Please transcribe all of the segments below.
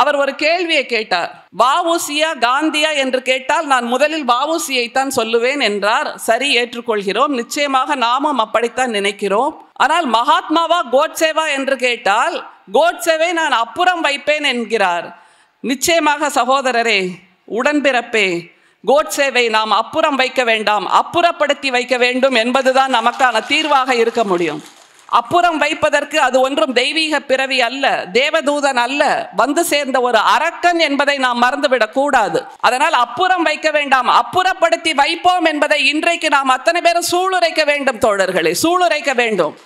அவர் ஒரு கேள்வியை கேட்டார் வாவூசியா காந்தியா என்று கேட்டால் நான் முதலில் வாவூசியை தான் சொல்லுவேன் என்றார் சரி ஏற்றுக்கொள்கிறோம் நிச்சயமாக நாமும் அப்படித்தான் நினைக்கிறோம் ஆனால் மகாத்மாவா கோட்சேவா என்று கேட்டால் கோட்சேவை நான் அப்புறம் வைப்பேன் என்கிறார் நிச்சயமாக சகோதரரே உடன்பிறப்பே கோட்சேவை நாம் அப்புறம் வைக்க வேண்டாம் அப்புறப்படுத்தி வைக்க வேண்டும் என்பதுதான் நமக்கான தீர்வாக இருக்க முடியும் அப்புறம் வைப்பதற்கு அது ஒன்றும் தெய்வீக பிறவி அல்ல தேவதூதன் அல்ல வந்து சேர்ந்த ஒரு அரக்கன் என்பதை நாம் மறந்துவிடக் கூடாது அதனால் அப்புறம் வைக்க வேண்டாம் அப்புறப்படுத்தி வைப்போம் என்பதை இன்றைக்கு நாம் அத்தனை பேரும் சூளுரைக்க வேண்டும் தோழர்களை சூளுரைக்க வேண்டும்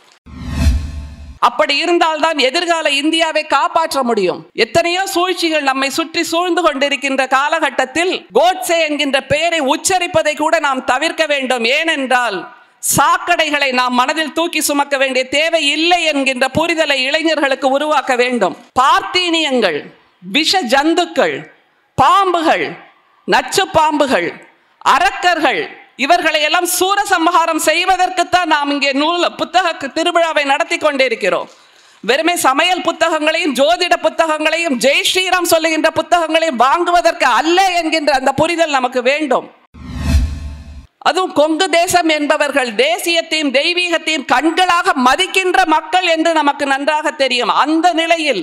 அப்படி இருந்தால்தான் எதிர்கால இந்தியாவை காப்பாற்ற முடியும் எத்தனையோ சூழ்ச்சிகள் நம்மை சுற்றி சூழ்ந்து கொண்டிருக்கின்ற காலகட்டத்தில் கோட்ஸே என்கின்ற பெயரை உச்சரிப்பதை கூட நாம் தவிர்க்க வேண்டும் ஏனென்றால் சாக்கடைகளை நாம் மனதில் தூக்கி சுமக்க வேண்டிய தேவை இல்லை என்கின்ற புரிதலை இளைஞர்களுக்கு உருவாக்க வேண்டும் பார்த்தீனியங்கள் விஷ ஜந்துக்கள் பாம்புகள் நச்சு பாம்புகள் அரக்கர்கள் இவர்களை எல்லாம் சூரசம்ஹாரம் செய்வதற்குத்தான் நாம் இங்கே நூல் புத்தக திருவிழாவை நடத்தி கொண்டிருக்கிறோம் வெறுமே சமையல் புத்தகங்களையும் ஜோதிட புத்தகங்களையும் ஜெய் ஸ்ரீராம் சொல்லுகின்ற புத்தகங்களையும் வாங்குவதற்கு அல்ல என்கின்ற அந்த புரிதல் நமக்கு வேண்டும் அதுவும் கொங்கு தேசம் என்பவர்கள் தேசியத்தையும் தெய்வீகத்தையும் கண்களாக மதிக்கின்ற மக்கள் என்று நமக்கு நன்றாக தெரியும் அந்த நிலையில்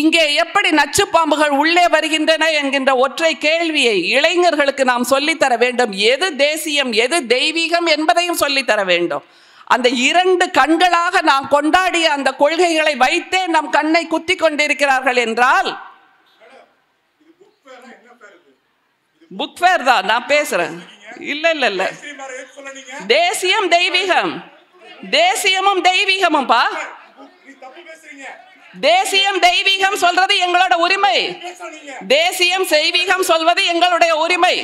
இங்கே எப்படி நச்சு பாம்புகள் உள்ளே வருகின்றன என்கின்ற ஒற்றை கேள்வியை இளைஞர்களுக்கு நாம் சொல்லித்தர வேண்டும் எது தேசியம் எது தெய்வீகம் என்பதையும் சொல்லித்தர வேண்டும் அந்த இரண்டு கண்களாக நாம் கொண்டாடிய அந்த கொள்கைகளை வைத்தே நம் கண்ணை குத்தி கொண்டிருக்கிறார்கள் என்றால் புக் ஃபேர் தான் நான் பேசுறேன் இல்ல இல்ல இல்ல தேசியம் தெய்வீகம் தேசியமும் தெய்வீகமும் பா தேசியம் தெய்வீகம் சொல்றது எங்களோட உரிமை தேசியம் செய்வீகம் சொல்வது எங்களுடைய உரிமை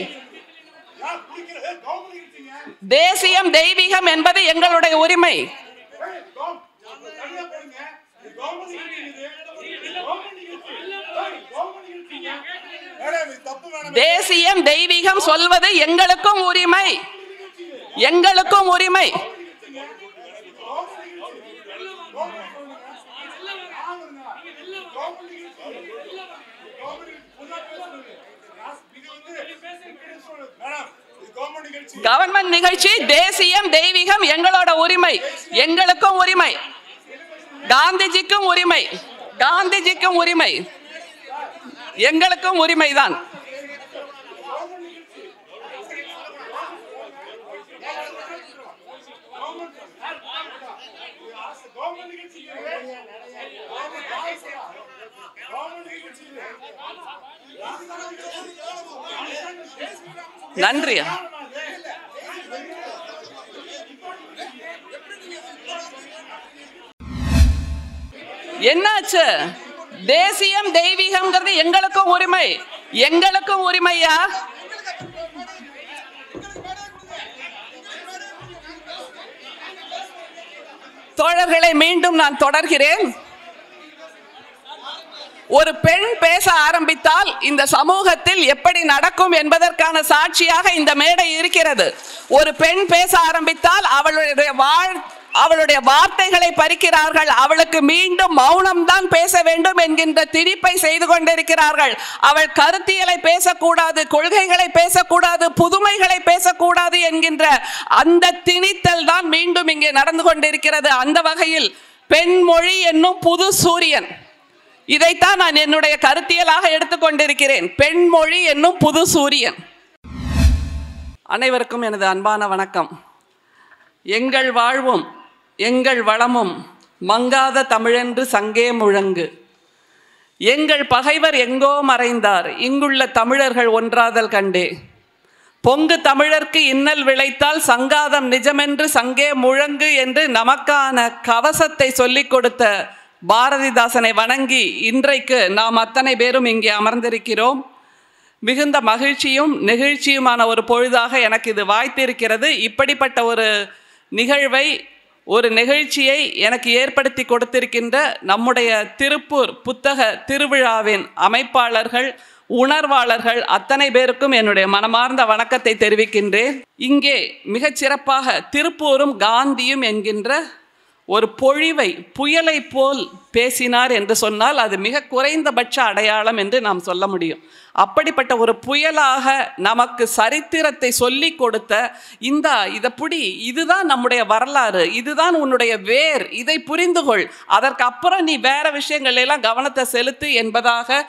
தேசியம் தெய்வீகம் என்பது எங்களுடைய உரிமை தேசியம் தெய்வீகம் சொல்வது எங்களுக்கும் உரிமை எங்களுக்கும் உரிமை கவர்மெண்ட் நிகழ்ச்சி தேசியம் தெய்வீகம் எங்களோட உரிமை எங்களுக்கும் உரிமை காந்திஜிக்கும் உரிமை காந்திஜிக்கும் உரிமை எங்களுக்கும் உரிமைதான் நன்றியா என்னாச்சு தேசியம் தெய்வீகம் எங்களுக்கும் உரிமை எங்களுக்கும் உரிமையா தோழர்களை மீண்டும் நான் தொடர்கிறேன் ஒரு பெண் பேச ஆரம்பித்தால் இந்த சமூகத்தில் எப்படி நடக்கும் என்பதற்கான சாட்சியாக இந்த மேடை இருக்கிறது ஒரு பெண் பேச ஆரம்பித்தால் அவளுடைய வாழ் அவளுடைய வார்த்தைகளை பறிக்கிறார்கள் அவளுக்கு மீண்டும் மௌனம்தான் பேச வேண்டும் என்கின்ற திணிப்பை செய்து கொண்டிருக்கிறார்கள் அவள் கருத்தியலை பேசக்கூடாது கொள்கைகளை பேசக்கூடாது புதுமைகளை பேசக்கூடாது என்கின்ற அந்த திணித்தல் தான் மீண்டும் இங்கே நடந்து கொண்டிருக்கிறது அந்த வகையில் பெண்மொழி என்னும் புது சூரியன் இதைத்தான் நான் என்னுடைய கருத்தியலாக எடுத்துக்கொண்டிருக்கிறேன் பெண்மொழி என்னும் புது சூரியன் அனைவருக்கும் எனது அன்பான வணக்கம் எங்கள் வாழ்வும் எங்கள் வளமும் மங்காத தமிழென்று சங்கே முழங்கு எங்கள் பகைவர் எங்கோ மறைந்தார் இங்குள்ள தமிழர்கள் ஒன்றாதல் கண்டே பொங்கு தமிழர்க்கு இன்னல் விளைத்தால் சங்காதம் நிஜமென்று சங்கே முழங்கு என்று நமக்கான கவசத்தை சொல்லிக் கொடுத்த பாரதிதாசனை வணங்கி இன்றைக்கு நாம் அத்தனை பேரும் இங்கே அமர்ந்திருக்கிறோம் மிகுந்த மகிழ்ச்சியும் நெகிழ்ச்சியுமான ஒரு பொழுதாக எனக்கு இது வாய்த்திருக்கிறது இப்படிப்பட்ட ஒரு நிகழ்வை ஒரு நிகழ்ச்சியை எனக்கு ஏற்படுத்தி கொடுத்திருக்கின்ற நம்முடைய திருப்பூர் புத்தக திருவிழாவின் அமைப்பாளர்கள் உணர்வாளர்கள் அத்தனை பேருக்கும் என்னுடைய மனமார்ந்த வணக்கத்தை தெரிவிக்கின்றேன் இங்கே மிகச் சிறப்பாக திருப்பூரும் காந்தியும் என்கின்ற ஒரு பொழிவை புயலை போல் பேசினார் என்று சொன்னால் அது மிக குறைந்தபட்ச அடையாளம் என்று நாம் சொல்ல முடியும் அப்படிப்பட்ட ஒரு புயலாக நமக்கு சரித்திரத்தை சொல்லி கொடுத்த இந்த இதை புடி இதுதான் நம்முடைய வரலாறு இதுதான் உன்னுடைய வேர் இதை புரிந்து கொள் அதற்கு அப்புறம் நீ வேற விஷயங்களெல்லாம் கவனத்தை செலுத்து என்பதாக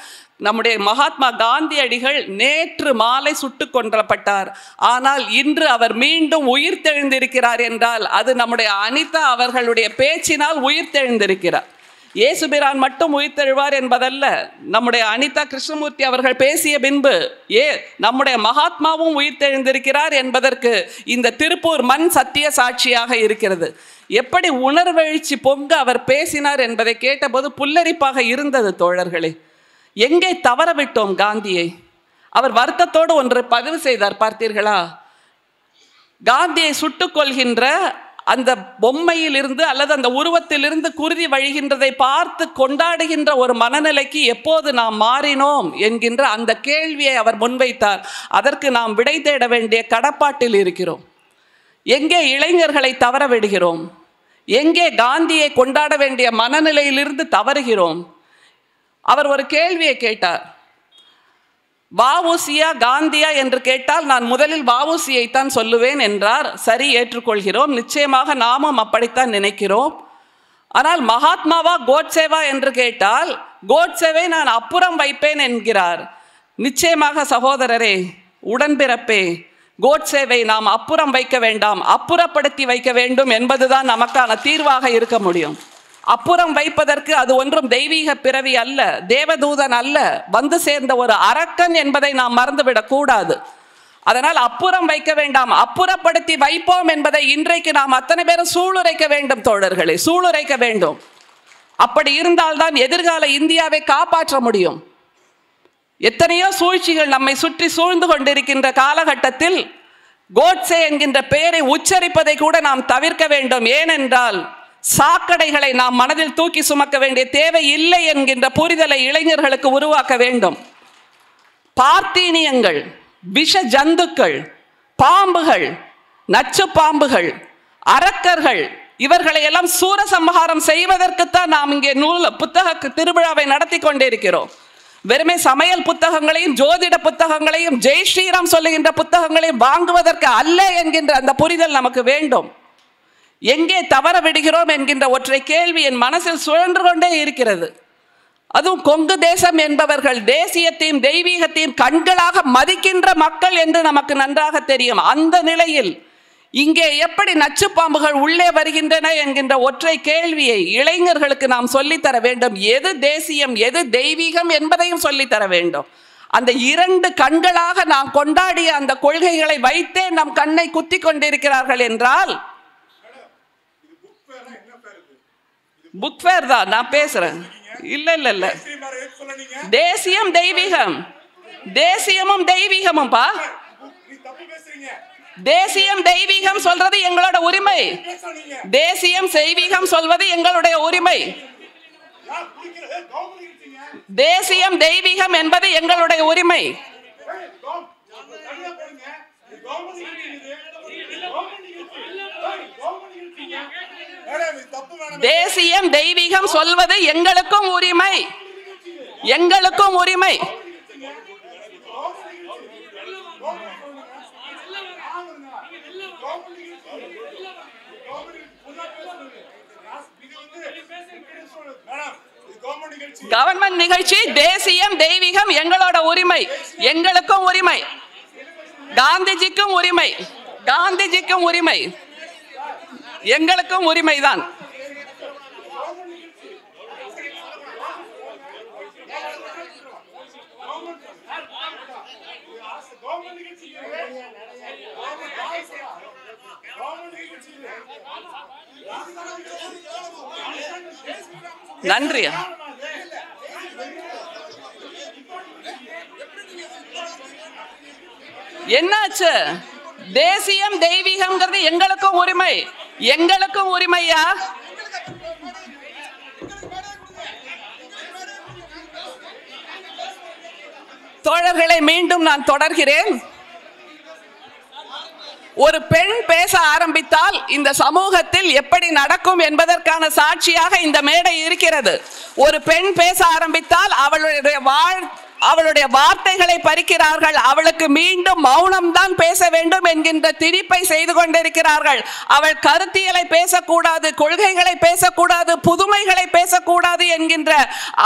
நம்முடைய மகாத்மா காந்தியடிகள் நேற்று மாலை சுட்டு கொன்றப்பட்டார் ஆனால் இன்று அவர் மீண்டும் உயிர் தெழுந்திருக்கிறார் என்றால் அது நம்முடைய அனிதா அவர்களுடைய பேச்சினால் உயிர் தெழுந்திருக்கிறார் இயேசுபிரான் மட்டும் உயிர்த்தெழுவார் என்பதல்ல நம்முடைய அனிதா கிருஷ்ணமூர்த்தி அவர்கள் பேசிய பின்பு ஏ நம்முடைய மகாத்மாவும் உயிர்த்தெழுந்திருக்கிறார் என்பதற்கு இந்த திருப்பூர் மண் சத்திய சாட்சியாக இருக்கிறது எப்படி உணர்வெழுச்சி பொங்க அவர் பேசினார் என்பதை கேட்டபோது புல்லரிப்பாக இருந்தது தோழர்களே எங்கே தவறவிட்டோம் காந்தியை அவர் வருத்தத்தோடு ஒன்று பதிவு செய்தார் பார்த்தீர்களா காந்தியை சுட்டுக் கொள்கின்ற அந்த பொம்மையிலிருந்து அல்லது அந்த உருவத்திலிருந்து குருதி வழிகின்றதை பார்த்து கொண்டாடுகின்ற ஒரு மனநிலைக்கு எப்போது நாம் மாறினோம் என்கின்ற அந்த கேள்வியை அவர் முன்வைத்தார் அதற்கு நாம் விடை தேட வேண்டிய கடப்பாட்டில் இருக்கிறோம் எங்கே இளைஞர்களை தவற விடுகிறோம் எங்கே காந்தியை கொண்டாட வேண்டிய மனநிலையிலிருந்து தவறுகிறோம் அவர் ஒரு கேள்வியை கேட்டார் வாவூசியா காந்தியா என்று கேட்டால் நான் முதலில் வாவூசியைத்தான் சொல்லுவேன் என்றார் சரி ஏற்றுக்கொள்கிறோம் நிச்சயமாக நாமும் அப்படித்தான் நினைக்கிறோம் ஆனால் மகாத்மாவா கோட்சேவா என்று கேட்டால் கோட்சேவை நான் அப்புறம் வைப்பேன் என்கிறார் நிச்சயமாக சகோதரரே உடன்பிறப்பே கோட்சேவை நாம் அப்புறம் வைக்க வேண்டாம் அப்புறப்படுத்தி வைக்க வேண்டும் என்பதுதான் நமக்கான தீர்வாக இருக்க முடியும் அப்புறம் வைப்பதற்கு அது ஒன்றும் தெய்வீக பிறவி அல்ல தேவதூதன் அல்ல வந்து சேர்ந்த ஒரு அரக்கன் என்பதை நாம் மறந்துவிடக் கூடாது அதனால் அப்புறம் வைக்க வேண்டாம் அப்புறப்படுத்தி வைப்போம் என்பதை இன்றைக்கு நாம் அத்தனை பேரும் சூளுரைக்க வேண்டும் தோழர்களை சூளுரைக்க வேண்டும் அப்படி இருந்தால்தான் எதிர்கால இந்தியாவை காப்பாற்ற முடியும் எத்தனையோ சூழ்ச்சிகள் நம்மை சுற்றி சூழ்ந்து கொண்டிருக்கின்ற காலகட்டத்தில் கோட்ஸே என்கின்ற பெயரை உச்சரிப்பதை கூட நாம் தவிர்க்க வேண்டும் ஏனென்றால் சாக்கடைகளை நாம் மனதில் தூக்கி சுமக்க வேண்டிய தேவை இல்லை என்கின்ற புரிதலை இளைஞர்களுக்கு உருவாக்க வேண்டும் பார்த்தீனியங்கள் விஷ ஜந்துக்கள் பாம்புகள் நச்சு பாம்புகள் அரக்கர்கள் இவர்களை எல்லாம் சூரசம்ஹாரம் செய்வதற்குத்தான் நாம் இங்கே நூல் புத்தக திருவிழாவை நடத்தி கொண்டிருக்கிறோம் வெறுமே சமையல் புத்தகங்களையும் ஜோதிட புத்தகங்களையும் ஜெய் ஸ்ரீராம் சொல்லுகின்ற புத்தகங்களையும் வாங்குவதற்கு அல்ல என்கின்ற அந்த புரிதல் நமக்கு வேண்டும் எங்கே தவற விடுகிறோம் என்கின்ற ஒற்றை கேள்வி என் மனசில் சுழன்று கொண்டே இருக்கிறது அதுவும் கொங்கு தேசம் என்பவர்கள் தேசியத்தையும் தெய்வீகத்தையும் கண்களாக மதிக்கின்ற மக்கள் என்று நமக்கு நன்றாக தெரியும் அந்த நிலையில் இங்கே எப்படி நச்சு பாம்புகள் உள்ளே வருகின்றன என்கின்ற ஒற்றை கேள்வியை இளைஞர்களுக்கு நாம் சொல்லித்தர வேண்டும் எது தேசியம் எது தெய்வீகம் என்பதையும் சொல்லித்தர வேண்டும் அந்த இரண்டு கண்களாக நாம் கொண்டாடிய அந்த கொள்கைகளை வைத்தே நம் கண்ணை குத்தி கொண்டிருக்கிறார்கள் என்றால் புக் ஃபேர் தான் நான் பேசுகிறேன் இல்லை இல்லை இல்லை தேசியம் தெய்வீகம் தேசியமும் தெய்வீகமும் பா தேசியம் தெய்வீகம் சொல்றது எங்களோட உரிமை தேசியம் செய்வீகம் சொல்வது எங்களுடைய உரிமை தேசியம் தெய்வீகம் என்பது எங்களுடைய உரிமை தேசியம் தெய்வீகம் சொல்வது எங்களுக்கும் உரிமை எங்களுக்கும் உரிமை கவர்மெண்ட் நிகழ்ச்சி தேசியம் தெய்வீகம் எங்களோட உரிமை எங்களுக்கும் உரிமை காந்திஜிக்கும் உரிமை காந்திஜிக்கும் உரிமை எங்களுக்கும் உரிமைதான் நன்றியா என்னாச்சு தேசியம் தெய்வீகம்ங்கிறது எங்களுக்கும் உரிமை எங்களுக்கும் உரிமையா தோழர்களை மீண்டும் நான் தொடர்கிறேன் ஒரு பெண் பேச ஆரம்பித்தால் இந்த சமூகத்தில் எப்படி நடக்கும் என்பதற்கான சாட்சியாக இந்த மேடை இருக்கிறது ஒரு பெண் பேச ஆரம்பித்தால் அவளுடைய வாழ் அவளுடைய வார்த்தைகளை பறிக்கிறார்கள் அவளுக்கு மீண்டும் மௌனம் தான் பேச வேண்டும் என்கின்ற திணிப்பை செய்து கொண்டிருக்கிறார்கள் அவள் கருத்தியலை பேசக்கூடாது கொள்கைகளை பேசக்கூடாது புதுமைகளை பேசக்கூடாது என்கின்ற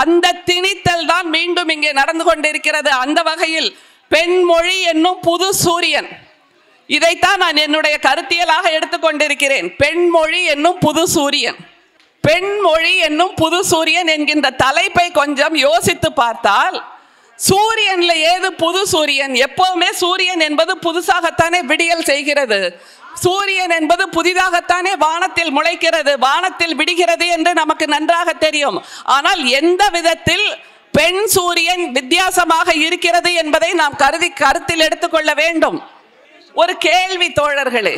அந்த திணித்தல் தான் மீண்டும் இங்கே நடந்து கொண்டிருக்கிறது அந்த வகையில் பெண்மொழி என்னும் புது சூரியன் இதைத்தான் நான் என்னுடைய கருத்தியலாக எடுத்துக்கொண்டிருக்கிறேன் பெண்மொழி என்னும் புது சூரியன் பெண்மொழி என்னும் புது சூரியன் என்கின்ற தலைப்பை கொஞ்சம் யோசித்து பார்த்தால் சூரியன்ல ஏது புது சூரியன் எப்பவுமே சூரியன் என்பது புதுசாகத்தானே விடியல் செய்கிறது சூரியன் என்பது புதிதாகத்தானே வானத்தில் முளைக்கிறது வானத்தில் விடுகிறது என்று நமக்கு நன்றாக தெரியும் ஆனால் எந்த விதத்தில் பெண் சூரியன் வித்தியாசமாக இருக்கிறது என்பதை நாம் கருதி கருத்தில் எடுத்துக்கொள்ள வேண்டும் ஒரு கேள்வி தோழர்களே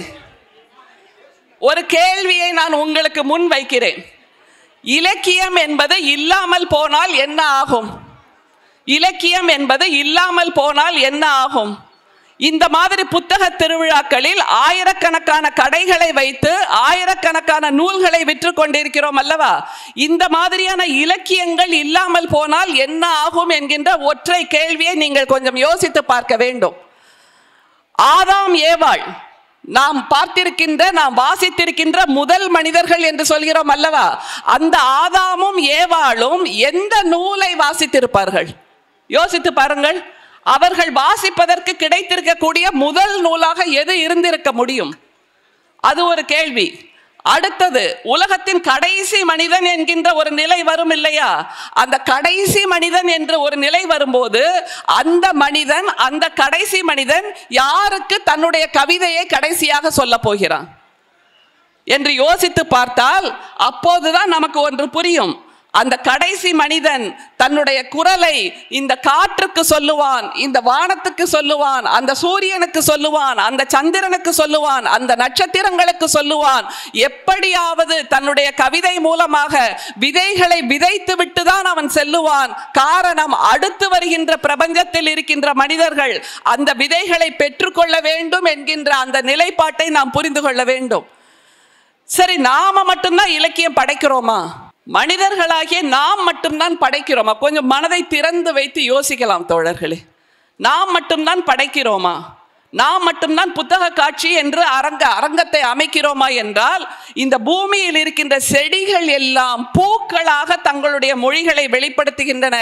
ஒரு கேள்வியை நான் உங்களுக்கு முன் வைக்கிறேன் இலக்கியம் என்பது இல்லாமல் போனால் என்ன ஆகும் இலக்கியம் என்பது இல்லாமல் போனால் என்ன ஆகும் இந்த மாதிரி புத்தக திருவிழாக்களில் ஆயிரக்கணக்கான கடைகளை வைத்து ஆயிரக்கணக்கான நூல்களை விற்று கொண்டிருக்கிறோம் அல்லவா இந்த மாதிரியான இலக்கியங்கள் இல்லாமல் போனால் என்ன ஆகும் என்கின்ற ஒற்றை கேள்வியை நீங்கள் கொஞ்சம் யோசித்து பார்க்க வேண்டும் ஆதாம் ஏவாள் நாம் பார்த்திருக்கின்ற நாம் வாசித்திருக்கின்ற முதல் மனிதர்கள் என்று சொல்கிறோம் அல்லவா அந்த ஆதாமும் ஏவாளும் எந்த நூலை வாசித்திருப்பார்கள் யோசித்து பாருங்கள் அவர்கள் வாசிப்பதற்கு கிடைத்திருக்கக்கூடிய முதல் நூலாக எது இருந்திருக்க முடியும் அது ஒரு கேள்வி அடுத்தது உலகத்தின் கடைசி மனிதன் என்கின்ற ஒரு நிலை வரும் இல்லையா அந்த கடைசி மனிதன் என்ற ஒரு நிலை வரும்போது அந்த மனிதன் அந்த கடைசி மனிதன் யாருக்கு தன்னுடைய கவிதையை கடைசியாக சொல்ல போகிறான் என்று யோசித்து பார்த்தால் அப்போதுதான் நமக்கு ஒன்று புரியும் அந்த கடைசி மனிதன் தன்னுடைய குரலை இந்த காற்றுக்கு சொல்லுவான் இந்த வானத்துக்கு சொல்லுவான் அந்த சூரியனுக்கு சொல்லுவான் அந்த சந்திரனுக்கு சொல்லுவான் அந்த நட்சத்திரங்களுக்கு சொல்லுவான் எப்படியாவது தன்னுடைய கவிதை மூலமாக விதைகளை விதைத்து விட்டுதான் அவன் செல்லுவான் காரணம் அடுத்து வருகின்ற பிரபஞ்சத்தில் இருக்கின்ற மனிதர்கள் அந்த விதைகளை பெற்றுக்கொள்ள வேண்டும் என்கின்ற அந்த நிலைப்பாட்டை நாம் புரிந்து கொள்ள வேண்டும் சரி நாம மட்டும்தான் இலக்கியம் படைக்கிறோமா மனிதர்களாகிய நாம் மட்டும்தான் படைக்கிறோமா கொஞ்சம் மனதை திறந்து வைத்து யோசிக்கலாம் தோழர்களே நாம் மட்டும்தான் படைக்கிறோமா நாம் மட்டும்தான் புத்தக காட்சி என்று அரங்க அரங்கத்தை அமைக்கிறோமா என்றால் இந்த பூமியில் இருக்கின்ற செடிகள் எல்லாம் பூக்களாக தங்களுடைய மொழிகளை வெளிப்படுத்துகின்றன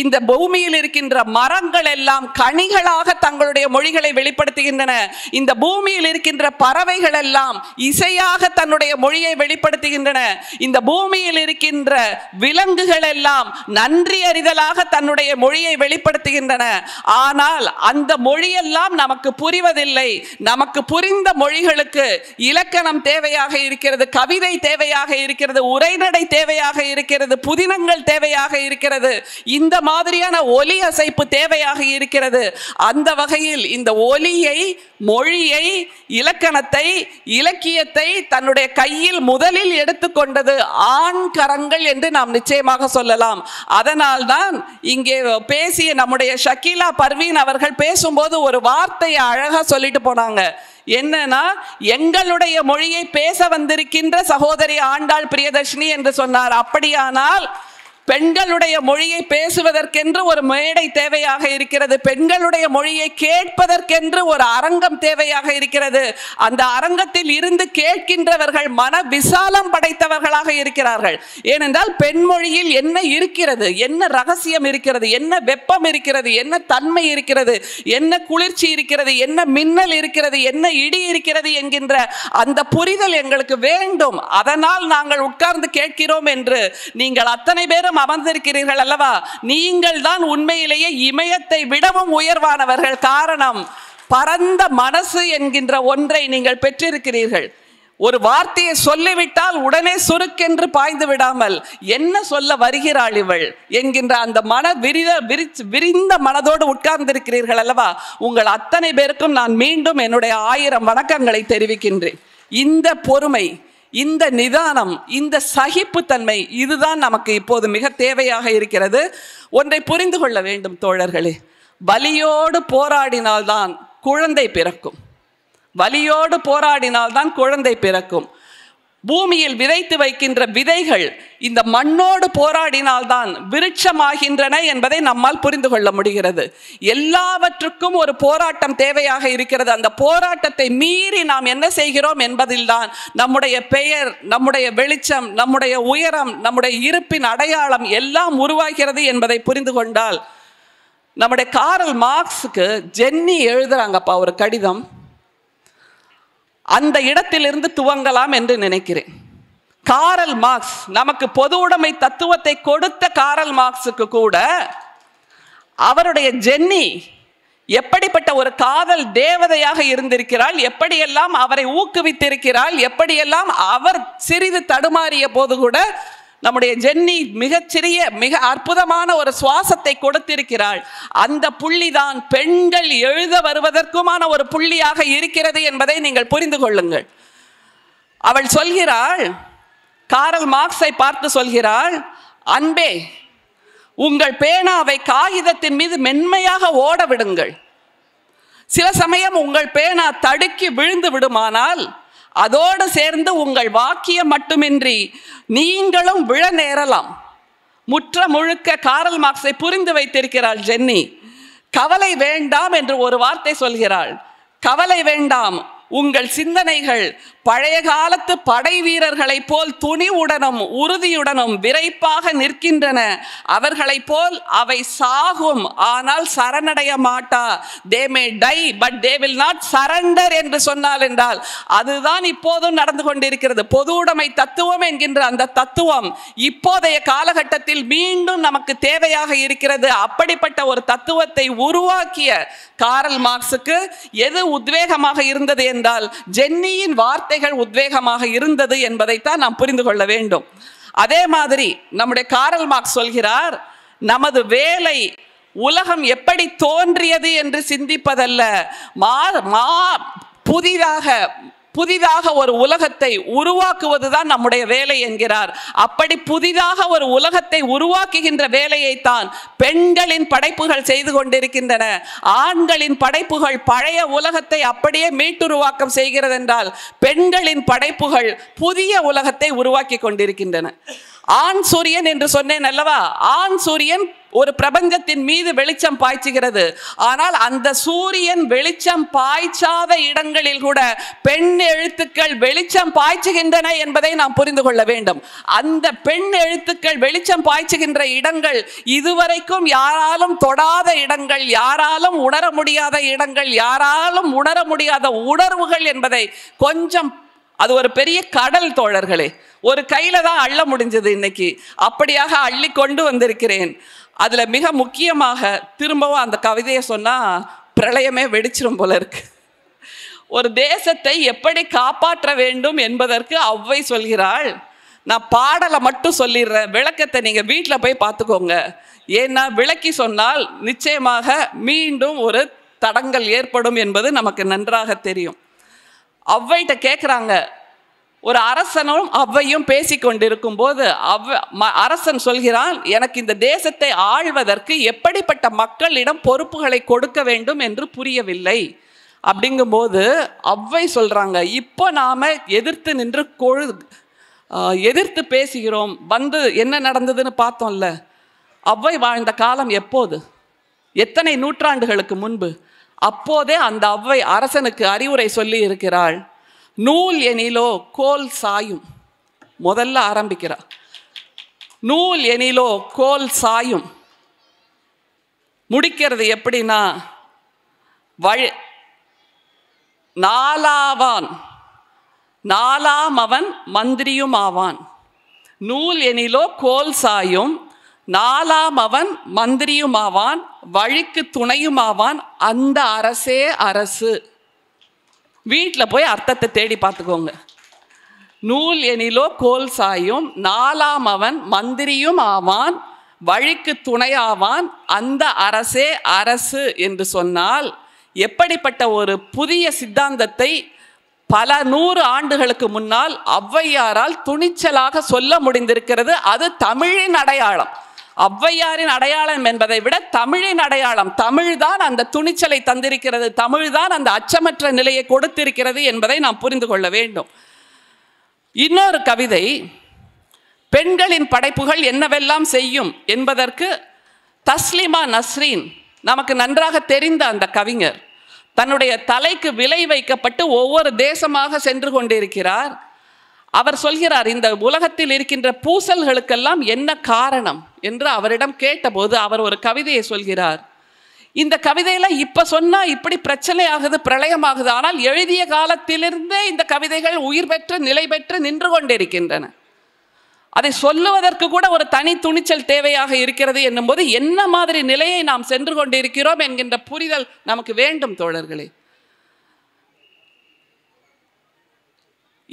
இந்த பூமியில் இருக்கின்ற மரங்கள் எல்லாம் கனிகளாக தங்களுடைய மொழிகளை வெளிப்படுத்துகின்றன இந்த பூமியில் இருக்கின்ற பறவைகள் எல்லாம் இசையாக தன்னுடைய மொழியை வெளிப்படுத்துகின்றன இந்த பூமியில் இருக்கின்ற விலங்குகள் எல்லாம் நன்றி அறிதலாக தன்னுடைய மொழியை வெளிப்படுத்துகின்றன ஆனால் அந்த மொழியெல்லாம் நமக்கு புரிவதில்லை நமக்கு புரிந்த மொழிகளுக்கு இலக்கணம் தேவையாக இருக்கிறது கவிதை தேவையாக இருக்கிறது உரைநடை தேவையாக இருக்கிறது புதினங்கள் தேவையாக இருக்கிறது இந்த மாதிரியான ஒலி அசைப்பு தேவையாக இருக்கிறது அந்த வகையில் இந்த ஒலியை மொழியை இலக்கணத்தை இலக்கியத்தை தன்னுடைய கையில் முதலில் எடுத்துக்கொண்டது ஆண் கரங்கள் என்று நாம் நிச்சயமாக சொல்லலாம் அதனால்தான் இங்கே பேசிய நம்முடைய ஷக்கீலா பர்வீன் அவர்கள் பேசும்போது ஒரு வார்த்தையை அழகாக சொல்லிட்டு போனாங்க என்னன்னா எங்களுடைய மொழியை பேச வந்திருக்கின்ற சகோதரி ஆண்டாள் பிரியதர்ஷினி என்று சொன்னார் அப்படியானால் பெண்களுடைய மொழியை பேசுவதற்கென்று ஒரு மேடை தேவையாக இருக்கிறது பெண்களுடைய மொழியை கேட்பதற்கென்று ஒரு அரங்கம் தேவையாக இருக்கிறது அந்த அரங்கத்தில் இருந்து கேட்கின்றவர்கள் மன விசாலம் படைத்தவர்களாக இருக்கிறார்கள் ஏனென்றால் பெண்மொழியில் என்ன இருக்கிறது என்ன ரகசியம் இருக்கிறது என்ன வெப்பம் இருக்கிறது என்ன தன்மை இருக்கிறது என்ன குளிர்ச்சி இருக்கிறது என்ன மின்னல் இருக்கிறது என்ன இடி இருக்கிறது என்கின்ற அந்த புரிதல் எங்களுக்கு வேண்டும் அதனால் நாங்கள் உட்கார்ந்து கேட்கிறோம் என்று நீங்கள் அத்தனை பேரும் அமர்ந்திருக்கிறீர்கள் அல்லவா நீங்கள் தான் உண்மையிலேயே இமயத்தை விடவும் உயர்வானவர்கள் காரணம் பரந்த மனசு என்கின்ற ஒன்றை நீங்கள் பெற்றிருக்கிறீர்கள் ஒரு வார்த்தையை சொல்லிவிட்டால் உடனே சுருக்கென்று பாய்ந்து விடாமல் என்ன சொல்ல வருகிறாள் இவள் என்கின்ற அந்த மன விரித விரிச்சு விரிந்த மனதோடு உட்கார்ந்திருக்கிறீர்கள் அல்லவா உங்கள் அத்தனை பேருக்கும் நான் மீண்டும் என்னுடைய ஆயிரம் வணக்கங்களை தெரிவிக்கின்றேன் இந்த பொறுமை இந்த நிதானம் இந்த சகிப்புத்தன்மை இதுதான் நமக்கு இப்போது மிக தேவையாக இருக்கிறது ஒன்றை புரிந்து கொள்ள வேண்டும் தோழர்களே வலியோடு போராடினால்தான் குழந்தை பிறக்கும் வலியோடு போராடினால்தான் குழந்தை பிறக்கும் பூமியில் விதைத்து வைக்கின்ற விதைகள் இந்த மண்ணோடு போராடினால்தான் விருட்சமாகின்றன என்பதை நம்மால் புரிந்து கொள்ள முடிகிறது எல்லாவற்றுக்கும் ஒரு போராட்டம் தேவையாக இருக்கிறது அந்த போராட்டத்தை மீறி நாம் என்ன செய்கிறோம் என்பதில்தான் நம்முடைய பெயர் நம்முடைய வெளிச்சம் நம்முடைய உயரம் நம்முடைய இருப்பின் அடையாளம் எல்லாம் உருவாகிறது என்பதை புரிந்து கொண்டால் நம்முடைய காரல் மார்க்ஸுக்கு ஜென்னி எழுதுறாங்கப்பா ஒரு கடிதம் அந்த இடத்திலிருந்து துவங்கலாம் என்று நினைக்கிறேன் காரல் மார்க்ஸ் நமக்கு பொது உடைமை தத்துவத்தை கொடுத்த காரல் மார்க்ஸுக்கு கூட அவருடைய ஜென்னி எப்படிப்பட்ட ஒரு காதல் தேவதையாக இருந்திருக்கிறாள் எப்படியெல்லாம் அவரை ஊக்குவித்திருக்கிறாள் எப்படியெல்லாம் அவர் சிறிது தடுமாறிய போது கூட நம்முடைய ஜென்னி மிகச்சிறிய மிக அற்புதமான ஒரு சுவாசத்தை கொடுத்திருக்கிறாள் அந்த புள்ளிதான் பெண்கள் எழுத வருவதற்குமான ஒரு புள்ளியாக இருக்கிறது என்பதை நீங்கள் புரிந்து கொள்ளுங்கள் அவள் சொல்கிறாள் காரல் மார்க்ஸை பார்த்து சொல்கிறாள் அன்பே உங்கள் பேனாவை காகிதத்தின் மீது மென்மையாக ஓட விடுங்கள் சில சமயம் உங்கள் பேனா தடுக்கி விழுந்து விடுமானால் அதோடு சேர்ந்து உங்கள் வாக்கியம் மட்டுமின்றி நீங்களும் விழ நேரலாம் முற்ற முழுக்க காரல் மார்க்ஸை புரிந்து வைத்திருக்கிறாள் ஜென்னி கவலை வேண்டாம் என்று ஒரு வார்த்தை சொல்கிறாள் கவலை வேண்டாம் உங்கள் சிந்தனைகள் பழைய காலத்து படை வீரர்களைப் போல் துணிவுடனும் உறுதியுடனும் விரைப்பாக நிற்கின்றன அவர்களைப் போல் அவை சாகும் ஆனால் சரணடைய மாட்டா they may die but they will not surrender என்று சொன்னால் என்றால் அதுதான் இப்போதும் நடந்து கொண்டிருக்கிறது பொது உடைமை தத்துவம் என்கின்ற அந்த தத்துவம் இப்போதைய காலகட்டத்தில் மீண்டும் நமக்கு தேவையாக இருக்கிறது அப்படிப்பட்ட ஒரு தத்துவத்தை உருவாக்கிய காரல் மார்க்ஸுக்கு எது உத்வேகமாக இருந்தது இருந்தால் ஜென்னியின் வார்த்தைகள் உத்வேகமாக இருந்தது என்பதைத்தான் நாம் புரிந்து கொள்ள வேண்டும் அதே மாதிரி நம்முடைய காரல் மார்க் சொல்கிறார் நமது வேலை உலகம் எப்படி தோன்றியது என்று சிந்திப்பதல்ல மா புதிதாக புதிதாக ஒரு உலகத்தை உருவாக்குவதுதான் நம்முடைய வேலை என்கிறார் அப்படி புதிதாக ஒரு உலகத்தை உருவாக்குகின்ற வேலையைத்தான் பெண்களின் படைப்புகள் செய்து கொண்டிருக்கின்றன ஆண்களின் படைப்புகள் பழைய உலகத்தை அப்படியே மீட்டுருவாக்கம் செய்கிறது என்றால் பெண்களின் படைப்புகள் புதிய உலகத்தை உருவாக்கி கொண்டிருக்கின்றன ஆண் சூரியன் என்று சொன்னேன் அல்லவா ஆண் சூரியன் ஒரு பிரபஞ்சத்தின் மீது வெளிச்சம் பாய்ச்சுகிறது ஆனால் அந்த சூரியன் வெளிச்சம் பாய்ச்சாத இடங்களில் கூட பெண் எழுத்துக்கள் வெளிச்சம் பாய்ச்சுகின்றன என்பதை நாம் புரிந்து கொள்ள வேண்டும் அந்த பெண் எழுத்துக்கள் வெளிச்சம் பாய்ச்சுகின்ற இடங்கள் இதுவரைக்கும் யாராலும் தொடாத இடங்கள் யாராலும் உணர முடியாத இடங்கள் யாராலும் உணர முடியாத உணர்வுகள் என்பதை கொஞ்சம் அது ஒரு பெரிய கடல் தோழர்களே ஒரு கையில் தான் அள்ள முடிஞ்சது இன்னைக்கு அப்படியாக அள்ளி கொண்டு வந்திருக்கிறேன் அதில் மிக முக்கியமாக திரும்பவும் அந்த கவிதையை சொன்னால் பிரளயமே வெடிச்சிரும் போல இருக்கு ஒரு தேசத்தை எப்படி காப்பாற்ற வேண்டும் என்பதற்கு அவ்வை சொல்கிறாள் நான் பாடலை மட்டும் சொல்லிடுறேன் விளக்கத்தை நீங்கள் வீட்டில் போய் பார்த்துக்கோங்க ஏன்னா விளக்கி சொன்னால் நிச்சயமாக மீண்டும் ஒரு தடங்கள் ஏற்படும் என்பது நமக்கு நன்றாக தெரியும் அவ்வைகிட்ட கேட்குறாங்க ஒரு அரசனும் அவ்வையும் பேசிக்கொண்டிருக்கும் போது அவ் அரசன் சொல்கிறான் எனக்கு இந்த தேசத்தை ஆழ்வதற்கு எப்படிப்பட்ட மக்களிடம் பொறுப்புகளை கொடுக்க வேண்டும் என்று புரியவில்லை அப்படிங்கும்போது அவ்வை சொல்கிறாங்க இப்போ நாம் எதிர்த்து நின்று கொழு எதிர்த்து பேசுகிறோம் வந்து என்ன நடந்ததுன்னு பார்த்தோம்ல அவ்வை வாழ்ந்த காலம் எப்போது எத்தனை நூற்றாண்டுகளுக்கு முன்பு அப்போதே அந்த அவ்வை அரசனுக்கு அறிவுரை சொல்லி இருக்கிறாள் நூல் எனிலோ கோல் சாயும் முதல்ல ஆரம்பிக்கிறா நூல் எனிலோ கோல் சாயும் முடிக்கிறது எப்படின்னா வழி நாலாவான் நாலாம் அவன் மந்திரியும் ஆவான் நூல் எனிலோ கோல் சாயும் நாலாம் அவன் மந்திரியுமாவான் வழிக்கு துணையுமாவான் அந்த அரசே அரசு வீட்டில் போய் அர்த்தத்தை தேடி பார்த்துக்கோங்க நூல் எனிலோ கோல் சாயும் நாலாம் அவன் மந்திரியும் ஆவான் வழிக்கு துணையாவான் அந்த அரசே அரசு என்று சொன்னால் எப்படிப்பட்ட ஒரு புதிய சித்தாந்தத்தை பல நூறு ஆண்டுகளுக்கு முன்னால் ஔவையாரால் துணிச்சலாக சொல்ல முடிந்திருக்கிறது அது தமிழின் அடையாளம் ஒளவையாரின் அடையாளம் என்பதை விட தமிழின் அடையாளம் தமிழ்தான் அந்த துணிச்சலை தந்திருக்கிறது தமிழ்தான் அந்த அச்சமற்ற நிலையை கொடுத்திருக்கிறது என்பதை நாம் புரிந்து கொள்ள வேண்டும் இன்னொரு கவிதை பெண்களின் படைப்புகள் என்னவெல்லாம் செய்யும் என்பதற்கு தஸ்லிமா நஸ்ரீன் நமக்கு நன்றாக தெரிந்த அந்த கவிஞர் தன்னுடைய தலைக்கு விலை வைக்கப்பட்டு ஒவ்வொரு தேசமாக சென்று கொண்டிருக்கிறார் அவர் சொல்கிறார் இந்த உலகத்தில் இருக்கின்ற பூசல்களுக்கெல்லாம் என்ன காரணம் என்று அவரிடம் கேட்டபோது அவர் ஒரு கவிதையை சொல்கிறார் இந்த கவிதையில் இப்போ சொன்னால் இப்படி பிரச்சனை ஆகுது பிரளயம் ஆகுது ஆனால் எழுதிய காலத்திலிருந்தே இந்த கவிதைகள் உயிர் பெற்று நிலை பெற்று நின்று கொண்டிருக்கின்றன அதை சொல்லுவதற்கு கூட ஒரு தனி துணிச்சல் தேவையாக இருக்கிறது என்னும்போது என்ன மாதிரி நிலையை நாம் சென்று கொண்டிருக்கிறோம் என்கின்ற புரிதல் நமக்கு வேண்டும் தோழர்களே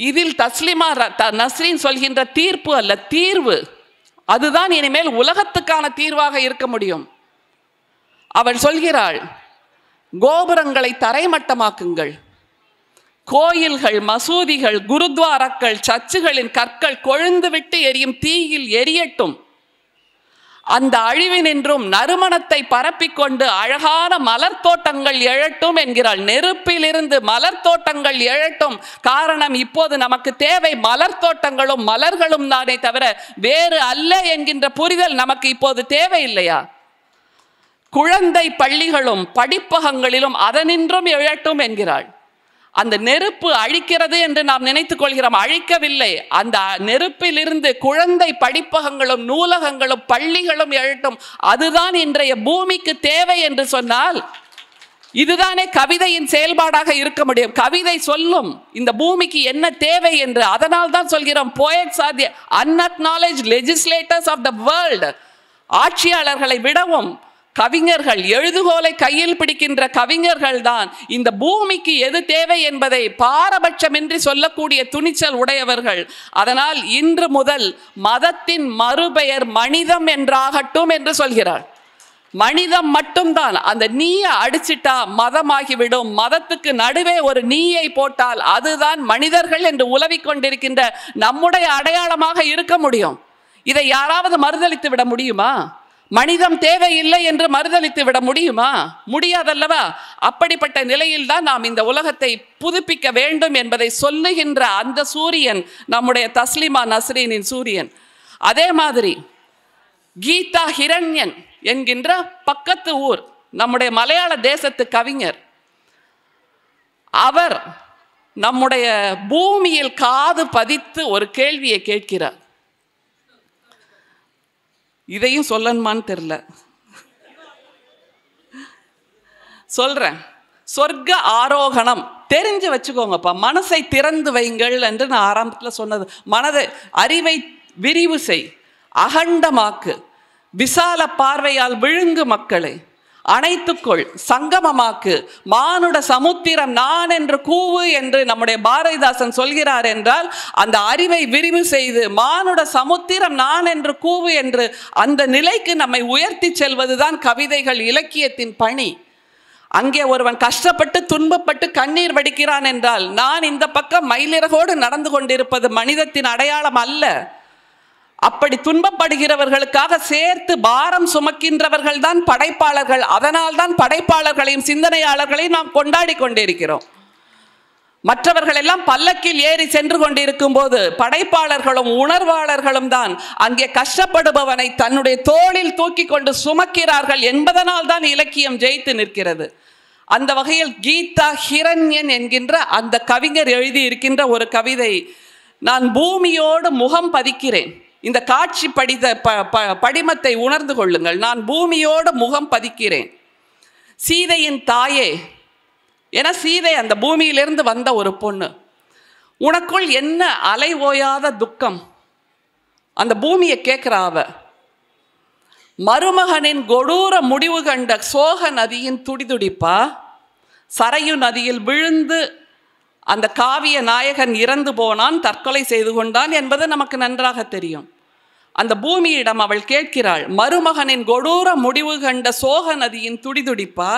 இதில் தஸ்லிமா நஸ்ரீன் சொல்கின்ற தீர்ப்பு அல்ல தீர்வு அதுதான் இனிமேல் உலகத்துக்கான தீர்வாக இருக்க முடியும் அவள் சொல்கிறாள் கோபுரங்களை தரைமட்டமாக்குங்கள் கோயில்கள் மசூதிகள் குருத்வாரக்கள் சர்ச்சுகளின் கற்கள் கொழுந்துவிட்டு எரியும் தீயில் எரியட்டும் அந்த அழிவினின்றும் நறுமணத்தை பரப்பிக்கொண்டு அழகான மலர் தோட்டங்கள் எழட்டும் என்கிறாள் நெருப்பிலிருந்து மலர் தோட்டங்கள் எழட்டும் காரணம் இப்போது நமக்கு தேவை மலர் தோட்டங்களும் மலர்களும் தானே தவிர வேறு அல்ல என்கின்ற புரிதல் நமக்கு இப்போது தேவை இல்லையா குழந்தை பள்ளிகளும் படிப்பகங்களிலும் அதனின்றும் எழட்டும் என்கிறாள் அந்த நெருப்பு அழிக்கிறது என்று நாம் நினைத்துக் கொள்கிறோம் அழிக்கவில்லை அந்த நெருப்பிலிருந்து குழந்தை படிப்பகங்களும் நூலகங்களும் பள்ளிகளும் எழட்டும் அதுதான் இன்றைய பூமிக்கு தேவை என்று சொன்னால் இதுதானே கவிதையின் செயல்பாடாக இருக்க முடியும் கவிதை சொல்லும் இந்த பூமிக்கு என்ன தேவை என்று அதனால் தான் சொல்கிறோம் poets are the unacknowledged legislators of the world ஆட்சியாளர்களை விடவும் கவிஞர்கள் எழுதுகோலை கையில் பிடிக்கின்ற கவிஞர்கள் தான் இந்த பூமிக்கு எது தேவை என்பதை பாரபட்சமின்றி சொல்லக்கூடிய துணிச்சல் உடையவர்கள் அதனால் இன்று முதல் மதத்தின் மறுபெயர் மனிதம் என்றாகட்டும் என்று சொல்கிறார் மனிதம் மட்டும்தான் அந்த நீயை அடிச்சிட்டா மதமாகிவிடும் மதத்துக்கு நடுவே ஒரு நீயை போட்டால் அதுதான் மனிதர்கள் என்று உலவிக் கொண்டிருக்கின்ற நம்முடைய அடையாளமாக இருக்க முடியும் இதை யாராவது மறுதளித்து விட முடியுமா மனிதம் தேவையில்லை என்று மறுதளித்து விட முடியுமா முடியாதல்லவா அப்படிப்பட்ட நிலையில்தான் நாம் இந்த உலகத்தை புதுப்பிக்க வேண்டும் என்பதை சொல்லுகின்ற அந்த சூரியன் நம்முடைய தஸ்லிமா நஸ்ரீனின் சூரியன் அதே மாதிரி கீதா ஹிரண்யன் என்கின்ற பக்கத்து ஊர் நம்முடைய மலையாள தேசத்து கவிஞர் அவர் நம்முடைய பூமியில் காது பதித்து ஒரு கேள்வியை கேட்கிறார் இதையும் சொல்லணுமான்னு தெரில சொல்கிறேன் சொர்க்க ஆரோகணம் தெரிஞ்சு வச்சுக்கோங்கப்பா மனசை திறந்து வைங்கள் என்று நான் ஆரம்பத்தில் சொன்னது மனதை அறிவை விரிவு செய் அகண்டமாக்கு விசால பார்வையால் விழுங்கு மக்களை அனைத்துக்குள் சங்கமமாக்கு மானுட சமுத்திரம் நான் என்று கூவு என்று நம்முடைய பாரதிதாசன் சொல்கிறார் என்றால் அந்த அறிவை விரிவு செய்து மானுட சமுத்திரம் நான் என்று கூவு என்று அந்த நிலைக்கு நம்மை உயர்த்தி செல்வதுதான் கவிதைகள் இலக்கியத்தின் பணி அங்கே ஒருவன் கஷ்டப்பட்டு துன்பப்பட்டு கண்ணீர் வடிக்கிறான் என்றால் நான் இந்த பக்கம் மயிலிறகோடு நடந்து கொண்டிருப்பது மனிதத்தின் அடையாளம் அல்ல அப்படி துன்பப்படுகிறவர்களுக்காக சேர்த்து பாரம் சுமக்கின்றவர்கள் தான் படைப்பாளர்கள் அதனால் தான் படைப்பாளர்களையும் சிந்தனையாளர்களையும் நாம் கொண்டாடி கொண்டிருக்கிறோம் மற்றவர்கள் எல்லாம் பல்லக்கில் ஏறி சென்று கொண்டிருக்கும் போது படைப்பாளர்களும் உணர்வாளர்களும் தான் அங்கே கஷ்டப்படுபவனை தன்னுடைய தோளில் தூக்கி கொண்டு சுமக்கிறார்கள் என்பதனால் தான் இலக்கியம் ஜெயித்து நிற்கிறது அந்த வகையில் கீதா ஹிரண்யன் என்கின்ற அந்த கவிஞர் எழுதி இருக்கின்ற ஒரு கவிதை நான் பூமியோடு முகம் பதிக்கிறேன் இந்த காட்சி படித படிமத்தை உணர்ந்து கொள்ளுங்கள் நான் பூமியோடு முகம் பதிக்கிறேன் சீதையின் தாயே ஏன்னா சீதை அந்த பூமியிலிருந்து வந்த ஒரு பொண்ணு உனக்குள் என்ன அலை ஓயாத துக்கம் அந்த பூமியை கேட்குறாவ மருமகனின் கொடூர முடிவு கண்ட சோக நதியின் துடிதுடிப்பா சரையு நதியில் விழுந்து அந்த காவிய நாயகன் இறந்து போனான் தற்கொலை செய்து கொண்டான் என்பது நமக்கு நன்றாக தெரியும் அந்த பூமியிடம் அவள் கேட்கிறாள் மருமகனின் கொடூர முடிவு கண்ட சோக நதியின் துடிதுடிப்பா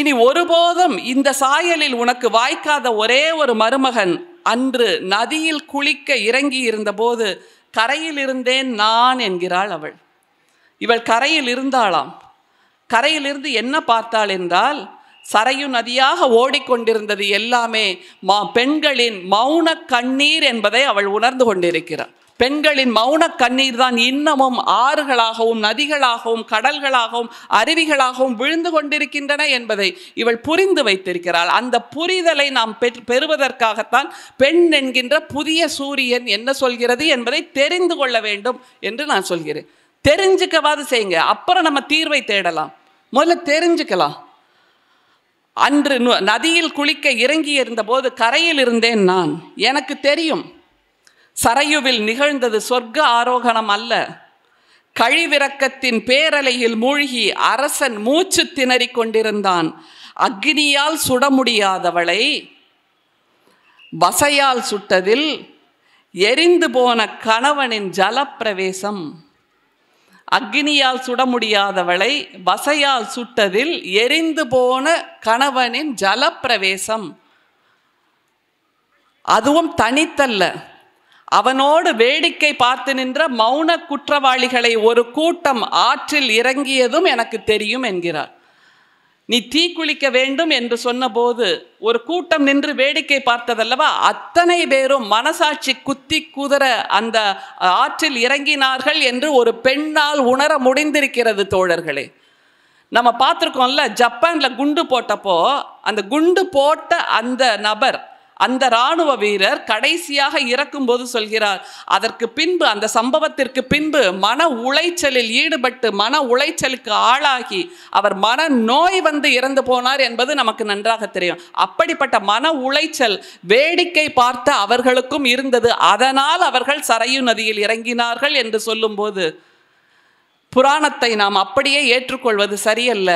இனி ஒருபோதும் இந்த சாயலில் உனக்கு வாய்க்காத ஒரே ஒரு மருமகன் அன்று நதியில் குளிக்க இறங்கி இருந்தபோது கரையில் இருந்தேன் நான் என்கிறாள் அவள் இவள் கரையில் இருந்தாளாம் கரையிலிருந்து என்ன பார்த்தாள் என்றால் சரையு நதியாக ஓடிக்கொண்டிருந்தது எல்லாமே மா பெண்களின் மௌன கண்ணீர் என்பதை அவள் உணர்ந்து கொண்டிருக்கிறாள் பெண்களின் மௌன கண்ணீர் தான் இன்னமும் ஆறுகளாகவும் நதிகளாகவும் கடல்களாகவும் அருவிகளாகவும் விழுந்து கொண்டிருக்கின்றன என்பதை இவள் புரிந்து வைத்திருக்கிறாள் அந்த புரிதலை நாம் பெறுவதற்காகத்தான் பெண் என்கின்ற புதிய சூரியன் என்ன சொல்கிறது என்பதை தெரிந்து கொள்ள வேண்டும் என்று நான் சொல்கிறேன் தெரிஞ்சுக்கவாது செய்யுங்க அப்புறம் நம்ம தீர்வை தேடலாம் முதல்ல தெரிஞ்சுக்கலாம் அன்று நதியில் குளிக்க இறங்கி இருந்தபோது கரையில் இருந்தேன் நான் எனக்கு தெரியும் சரையுவில் நிகழ்ந்தது சொர்க்க ஆரோகணம் அல்ல கழிவிறக்கத்தின் பேரலையில் மூழ்கி அரசன் மூச்சு திணறி கொண்டிருந்தான் அக்னியால் சுட முடியாதவளை வசையால் சுட்டதில் எரிந்து போன கணவனின் ஜலப்பிரவேசம் அக்னியால் சுட முடியாதவளை வசையால் சுட்டதில் எரிந்து போன கணவனின் ஜலப்பிரவேசம் அதுவும் தனித்தல்ல அவனோடு வேடிக்கை பார்த்து நின்ற மௌன குற்றவாளிகளை ஒரு கூட்டம் ஆற்றில் இறங்கியதும் எனக்கு தெரியும் என்கிறார் நீ தீக்குளிக்க வேண்டும் என்று சொன்னபோது ஒரு கூட்டம் நின்று வேடிக்கை பார்த்ததல்லவா அத்தனை பேரும் மனசாட்சி குத்தி குதிர அந்த ஆற்றில் இறங்கினார்கள் என்று ஒரு பெண்ணால் உணர முடிந்திருக்கிறது தோழர்களே நம்ம பார்த்துருக்கோம்ல ஜப்பானில் குண்டு போட்டப்போ அந்த குண்டு போட்ட அந்த நபர் அந்த இராணுவ வீரர் கடைசியாக இறக்கும்போது சொல்கிறார் அதற்கு பின்பு அந்த சம்பவத்திற்கு பின்பு மன உளைச்சலில் ஈடுபட்டு மன உளைச்சலுக்கு ஆளாகி அவர் மன நோய் வந்து இறந்து போனார் என்பது நமக்கு நன்றாக தெரியும் அப்படிப்பட்ட மன உளைச்சல் வேடிக்கை பார்த்த அவர்களுக்கும் இருந்தது அதனால் அவர்கள் சரையு நதியில் இறங்கினார்கள் என்று சொல்லும்போது புராணத்தை நாம் அப்படியே ஏற்றுக்கொள்வது சரியல்ல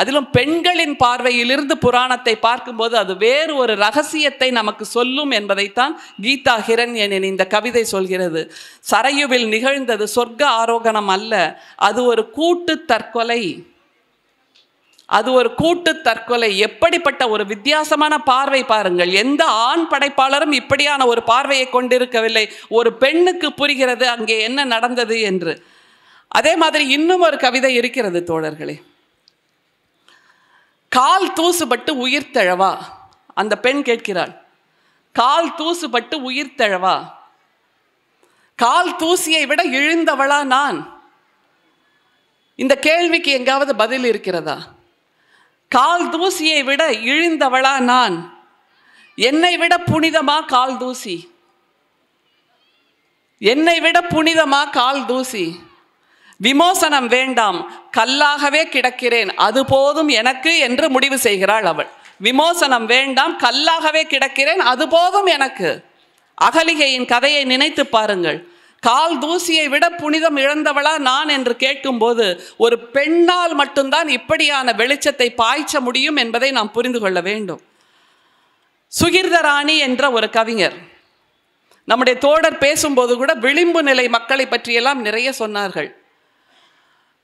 அதிலும் பெண்களின் பார்வையிலிருந்து புராணத்தை பார்க்கும்போது அது வேறு ஒரு ரகசியத்தை நமக்கு சொல்லும் என்பதைத்தான் கீதா ஹிரண்யனின் இந்த கவிதை சொல்கிறது சரையுவில் நிகழ்ந்தது சொர்க்க ஆரோகணம் அல்ல அது ஒரு கூட்டு தற்கொலை அது ஒரு கூட்டு தற்கொலை எப்படிப்பட்ட ஒரு வித்தியாசமான பார்வை பாருங்கள் எந்த ஆண் படைப்பாளரும் இப்படியான ஒரு பார்வையை கொண்டிருக்கவில்லை ஒரு பெண்ணுக்கு புரிகிறது அங்கே என்ன நடந்தது என்று அதே மாதிரி இன்னும் ஒரு கவிதை இருக்கிறது தோழர்களே கால் தூசுபட்டு உயிர் தழவா அந்த பெண் கேட்கிறாள் கால் தூசுபட்டு உயிர் தழவா கால் தூசியை விட இழுந்தவளா நான் இந்த கேள்விக்கு எங்காவது பதில் இருக்கிறதா கால் தூசியை விட இழிந்தவளா நான் என்னை விட புனிதமா கால் தூசி என்னை விட புனிதமா கால் தூசி விமோசனம் வேண்டாம் கல்லாகவே கிடக்கிறேன் அது போதும் எனக்கு என்று முடிவு செய்கிறாள் அவள் விமோசனம் வேண்டாம் கல்லாகவே கிடக்கிறேன் அது போதும் எனக்கு அகலிகையின் கதையை நினைத்து பாருங்கள் கால் தூசியை விட புனிதம் இழந்தவளா நான் என்று கேட்கும்போது ஒரு பெண்ணால் மட்டும்தான் இப்படியான வெளிச்சத்தை பாய்ச்ச முடியும் என்பதை நாம் புரிந்து கொள்ள வேண்டும் சுகிர்தராணி என்ற ஒரு கவிஞர் நம்முடைய தோடர் பேசும்போது கூட விளிம்பு நிலை மக்களை பற்றியெல்லாம் நிறைய சொன்னார்கள்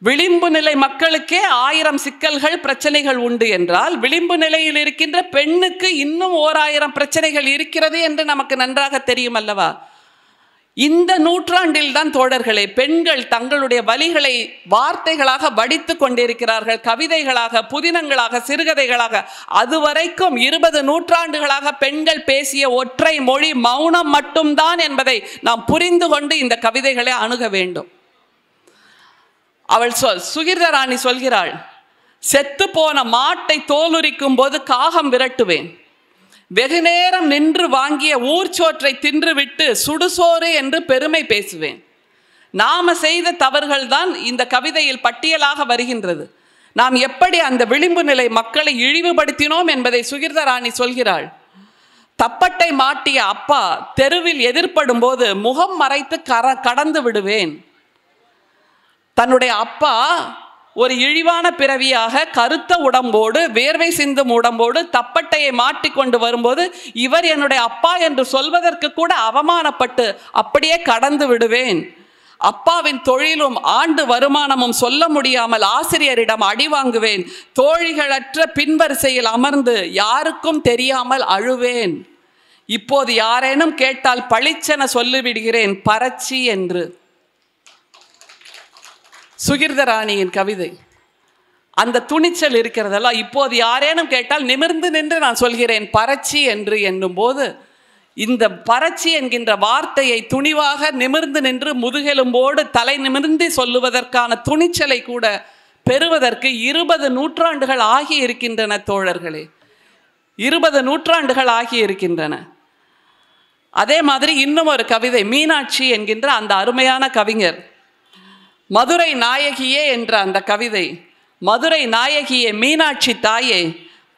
விளிம்பு நிலை மக்களுக்கே ஆயிரம் சிக்கல்கள் பிரச்சனைகள் உண்டு என்றால் விளிம்பு நிலையில் இருக்கின்ற பெண்ணுக்கு இன்னும் ஓர் ஆயிரம் பிரச்சனைகள் இருக்கிறது என்று நமக்கு நன்றாக தெரியும் அல்லவா இந்த நூற்றாண்டில் தான் தோழர்களே பெண்கள் தங்களுடைய வழிகளை வார்த்தைகளாக வடித்து கொண்டிருக்கிறார்கள் கவிதைகளாக புதினங்களாக சிறுகதைகளாக அதுவரைக்கும் இருபது நூற்றாண்டுகளாக பெண்கள் பேசிய ஒற்றை மொழி மௌனம் மட்டும்தான் என்பதை நாம் புரிந்து கொண்டு இந்த கவிதைகளை அணுக வேண்டும் அவள் சொல் சுகிர்தராணி சொல்கிறாள் செத்து போன மாட்டை தோலுரிக்கும் போது காகம் விரட்டுவேன் வெகு நேரம் நின்று வாங்கிய ஊர்ச்சோற்றை தின்றுவிட்டு சுடுசோறு என்று பெருமை பேசுவேன் நாம செய்த தவறுகள் தான் இந்த கவிதையில் பட்டியலாக வருகின்றது நாம் எப்படி அந்த விளிம்பு நிலை மக்களை இழிவுபடுத்தினோம் என்பதை சுகிர்த சொல்கிறாள் தப்பட்டை மாட்டிய அப்பா தெருவில் எதிர்ப்படும் போது முகம் மறைத்து கர கடந்து விடுவேன் தன்னுடைய அப்பா ஒரு இழிவான பிறவியாக கருத்த உடம்போடு வேர்வை சிந்தும் உடம்போடு தப்பட்டையை மாட்டிக்கொண்டு வரும்போது இவர் என்னுடைய அப்பா என்று சொல்வதற்கு கூட அவமானப்பட்டு அப்படியே கடந்து விடுவேன் அப்பாவின் தொழிலும் ஆண்டு வருமானமும் சொல்ல முடியாமல் ஆசிரியரிடம் அடி வாங்குவேன் தோழிகளற்ற பின்வரிசையில் அமர்ந்து யாருக்கும் தெரியாமல் அழுவேன் இப்போது யாரேனும் கேட்டால் பளிச்சென சொல்லிவிடுகிறேன் பறச்சி என்று ராணியின் கவிதை அந்த துணிச்சல் இருக்கிறதெல்லாம் இப்போது யாரேனும் கேட்டால் நிமிர்ந்து நின்று நான் சொல்கிறேன் பறச்சி என்று என்னும்போது இந்த பறச்சி என்கின்ற வார்த்தையை துணிவாக நிமிர்ந்து நின்று முதுகெலும்போடு தலை நிமிர்ந்து சொல்லுவதற்கான துணிச்சலை கூட பெறுவதற்கு இருபது நூற்றாண்டுகள் ஆகி இருக்கின்றன தோழர்களே இருபது நூற்றாண்டுகள் ஆகி இருக்கின்றன அதே மாதிரி இன்னும் ஒரு கவிதை மீனாட்சி என்கின்ற அந்த அருமையான கவிஞர் மதுரை நாயகியே என்ற அந்த கவிதை மதுரை நாயகியே மீனாட்சி தாயே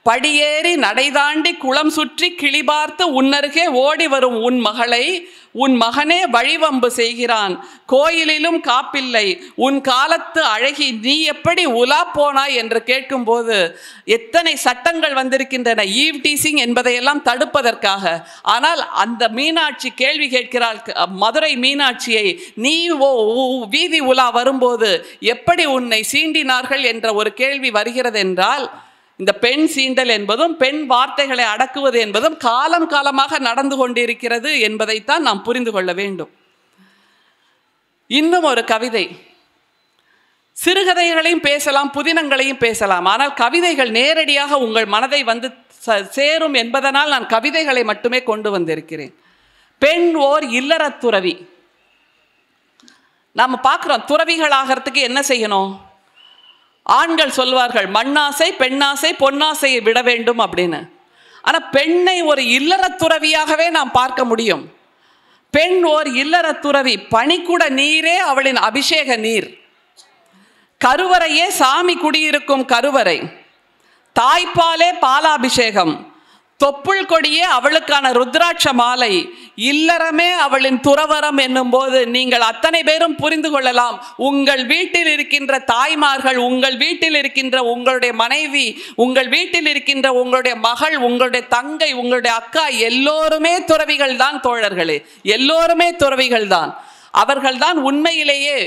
படியேறி நடைதாண்டி குளம் சுற்றி கிளிபார்த்து உன்னருகே ஓடி வரும் உன் மகளை உன் மகனே வழிவம்பு செய்கிறான் கோயிலிலும் காப்பில்லை உன் காலத்து அழகி நீ எப்படி உலா போனாய் என்று கேட்கும்போது எத்தனை சட்டங்கள் வந்திருக்கின்றன ஈவ் டீசிங் என்பதையெல்லாம் தடுப்பதற்காக ஆனால் அந்த மீனாட்சி கேள்வி கேட்கிறாள் மதுரை மீனாட்சியை நீ ஓ வீதி உலா வரும்போது எப்படி உன்னை சீண்டினார்கள் என்ற ஒரு கேள்வி வருகிறது என்றால் இந்த பெண் சீண்டல் என்பதும் பெண் வார்த்தைகளை அடக்குவது என்பதும் காலம் காலமாக நடந்து கொண்டிருக்கிறது என்பதைத்தான் நாம் புரிந்து கொள்ள வேண்டும் இன்னும் ஒரு கவிதை சிறுகதைகளையும் பேசலாம் புதினங்களையும் பேசலாம் ஆனால் கவிதைகள் நேரடியாக உங்கள் மனதை வந்து சேரும் என்பதனால் நான் கவிதைகளை மட்டுமே கொண்டு வந்திருக்கிறேன் பெண் ஓர் இல்லற துறவி நாம் பார்க்குறோம் துறவிகள் ஆகிறதுக்கு என்ன செய்யணும் ஆண்கள் சொல்வார்கள் மண்ணாசை பெண்ணாசை பொன்னாசையை விட வேண்டும் அப்படின்னு ஆனால் பெண்ணை ஒரு இல்லறத்துறவியாகவே நாம் பார்க்க முடியும் பெண் ஓர் இல்லறத்துறவி பனிக்குட நீரே அவளின் அபிஷேக நீர் கருவறையே சாமி குடியிருக்கும் கருவறை தாய்ப்பாலே பாலாபிஷேகம் தொப்புள் கொடியே அவளுக்கான ருத்ராட்ச மாலை இல்லறமே அவளின் துறவரம் என்னும் போது நீங்கள் அத்தனை பேரும் புரிந்து கொள்ளலாம் உங்கள் வீட்டில் இருக்கின்ற தாய்மார்கள் உங்கள் வீட்டில் இருக்கின்ற உங்களுடைய மனைவி உங்கள் வீட்டில் இருக்கின்ற உங்களுடைய மகள் உங்களுடைய தங்கை உங்களுடைய அக்கா எல்லோருமே துறவிகள் தான் தோழர்களே எல்லோருமே துறவிகள் தான் அவர்கள்தான் உண்மையிலேயே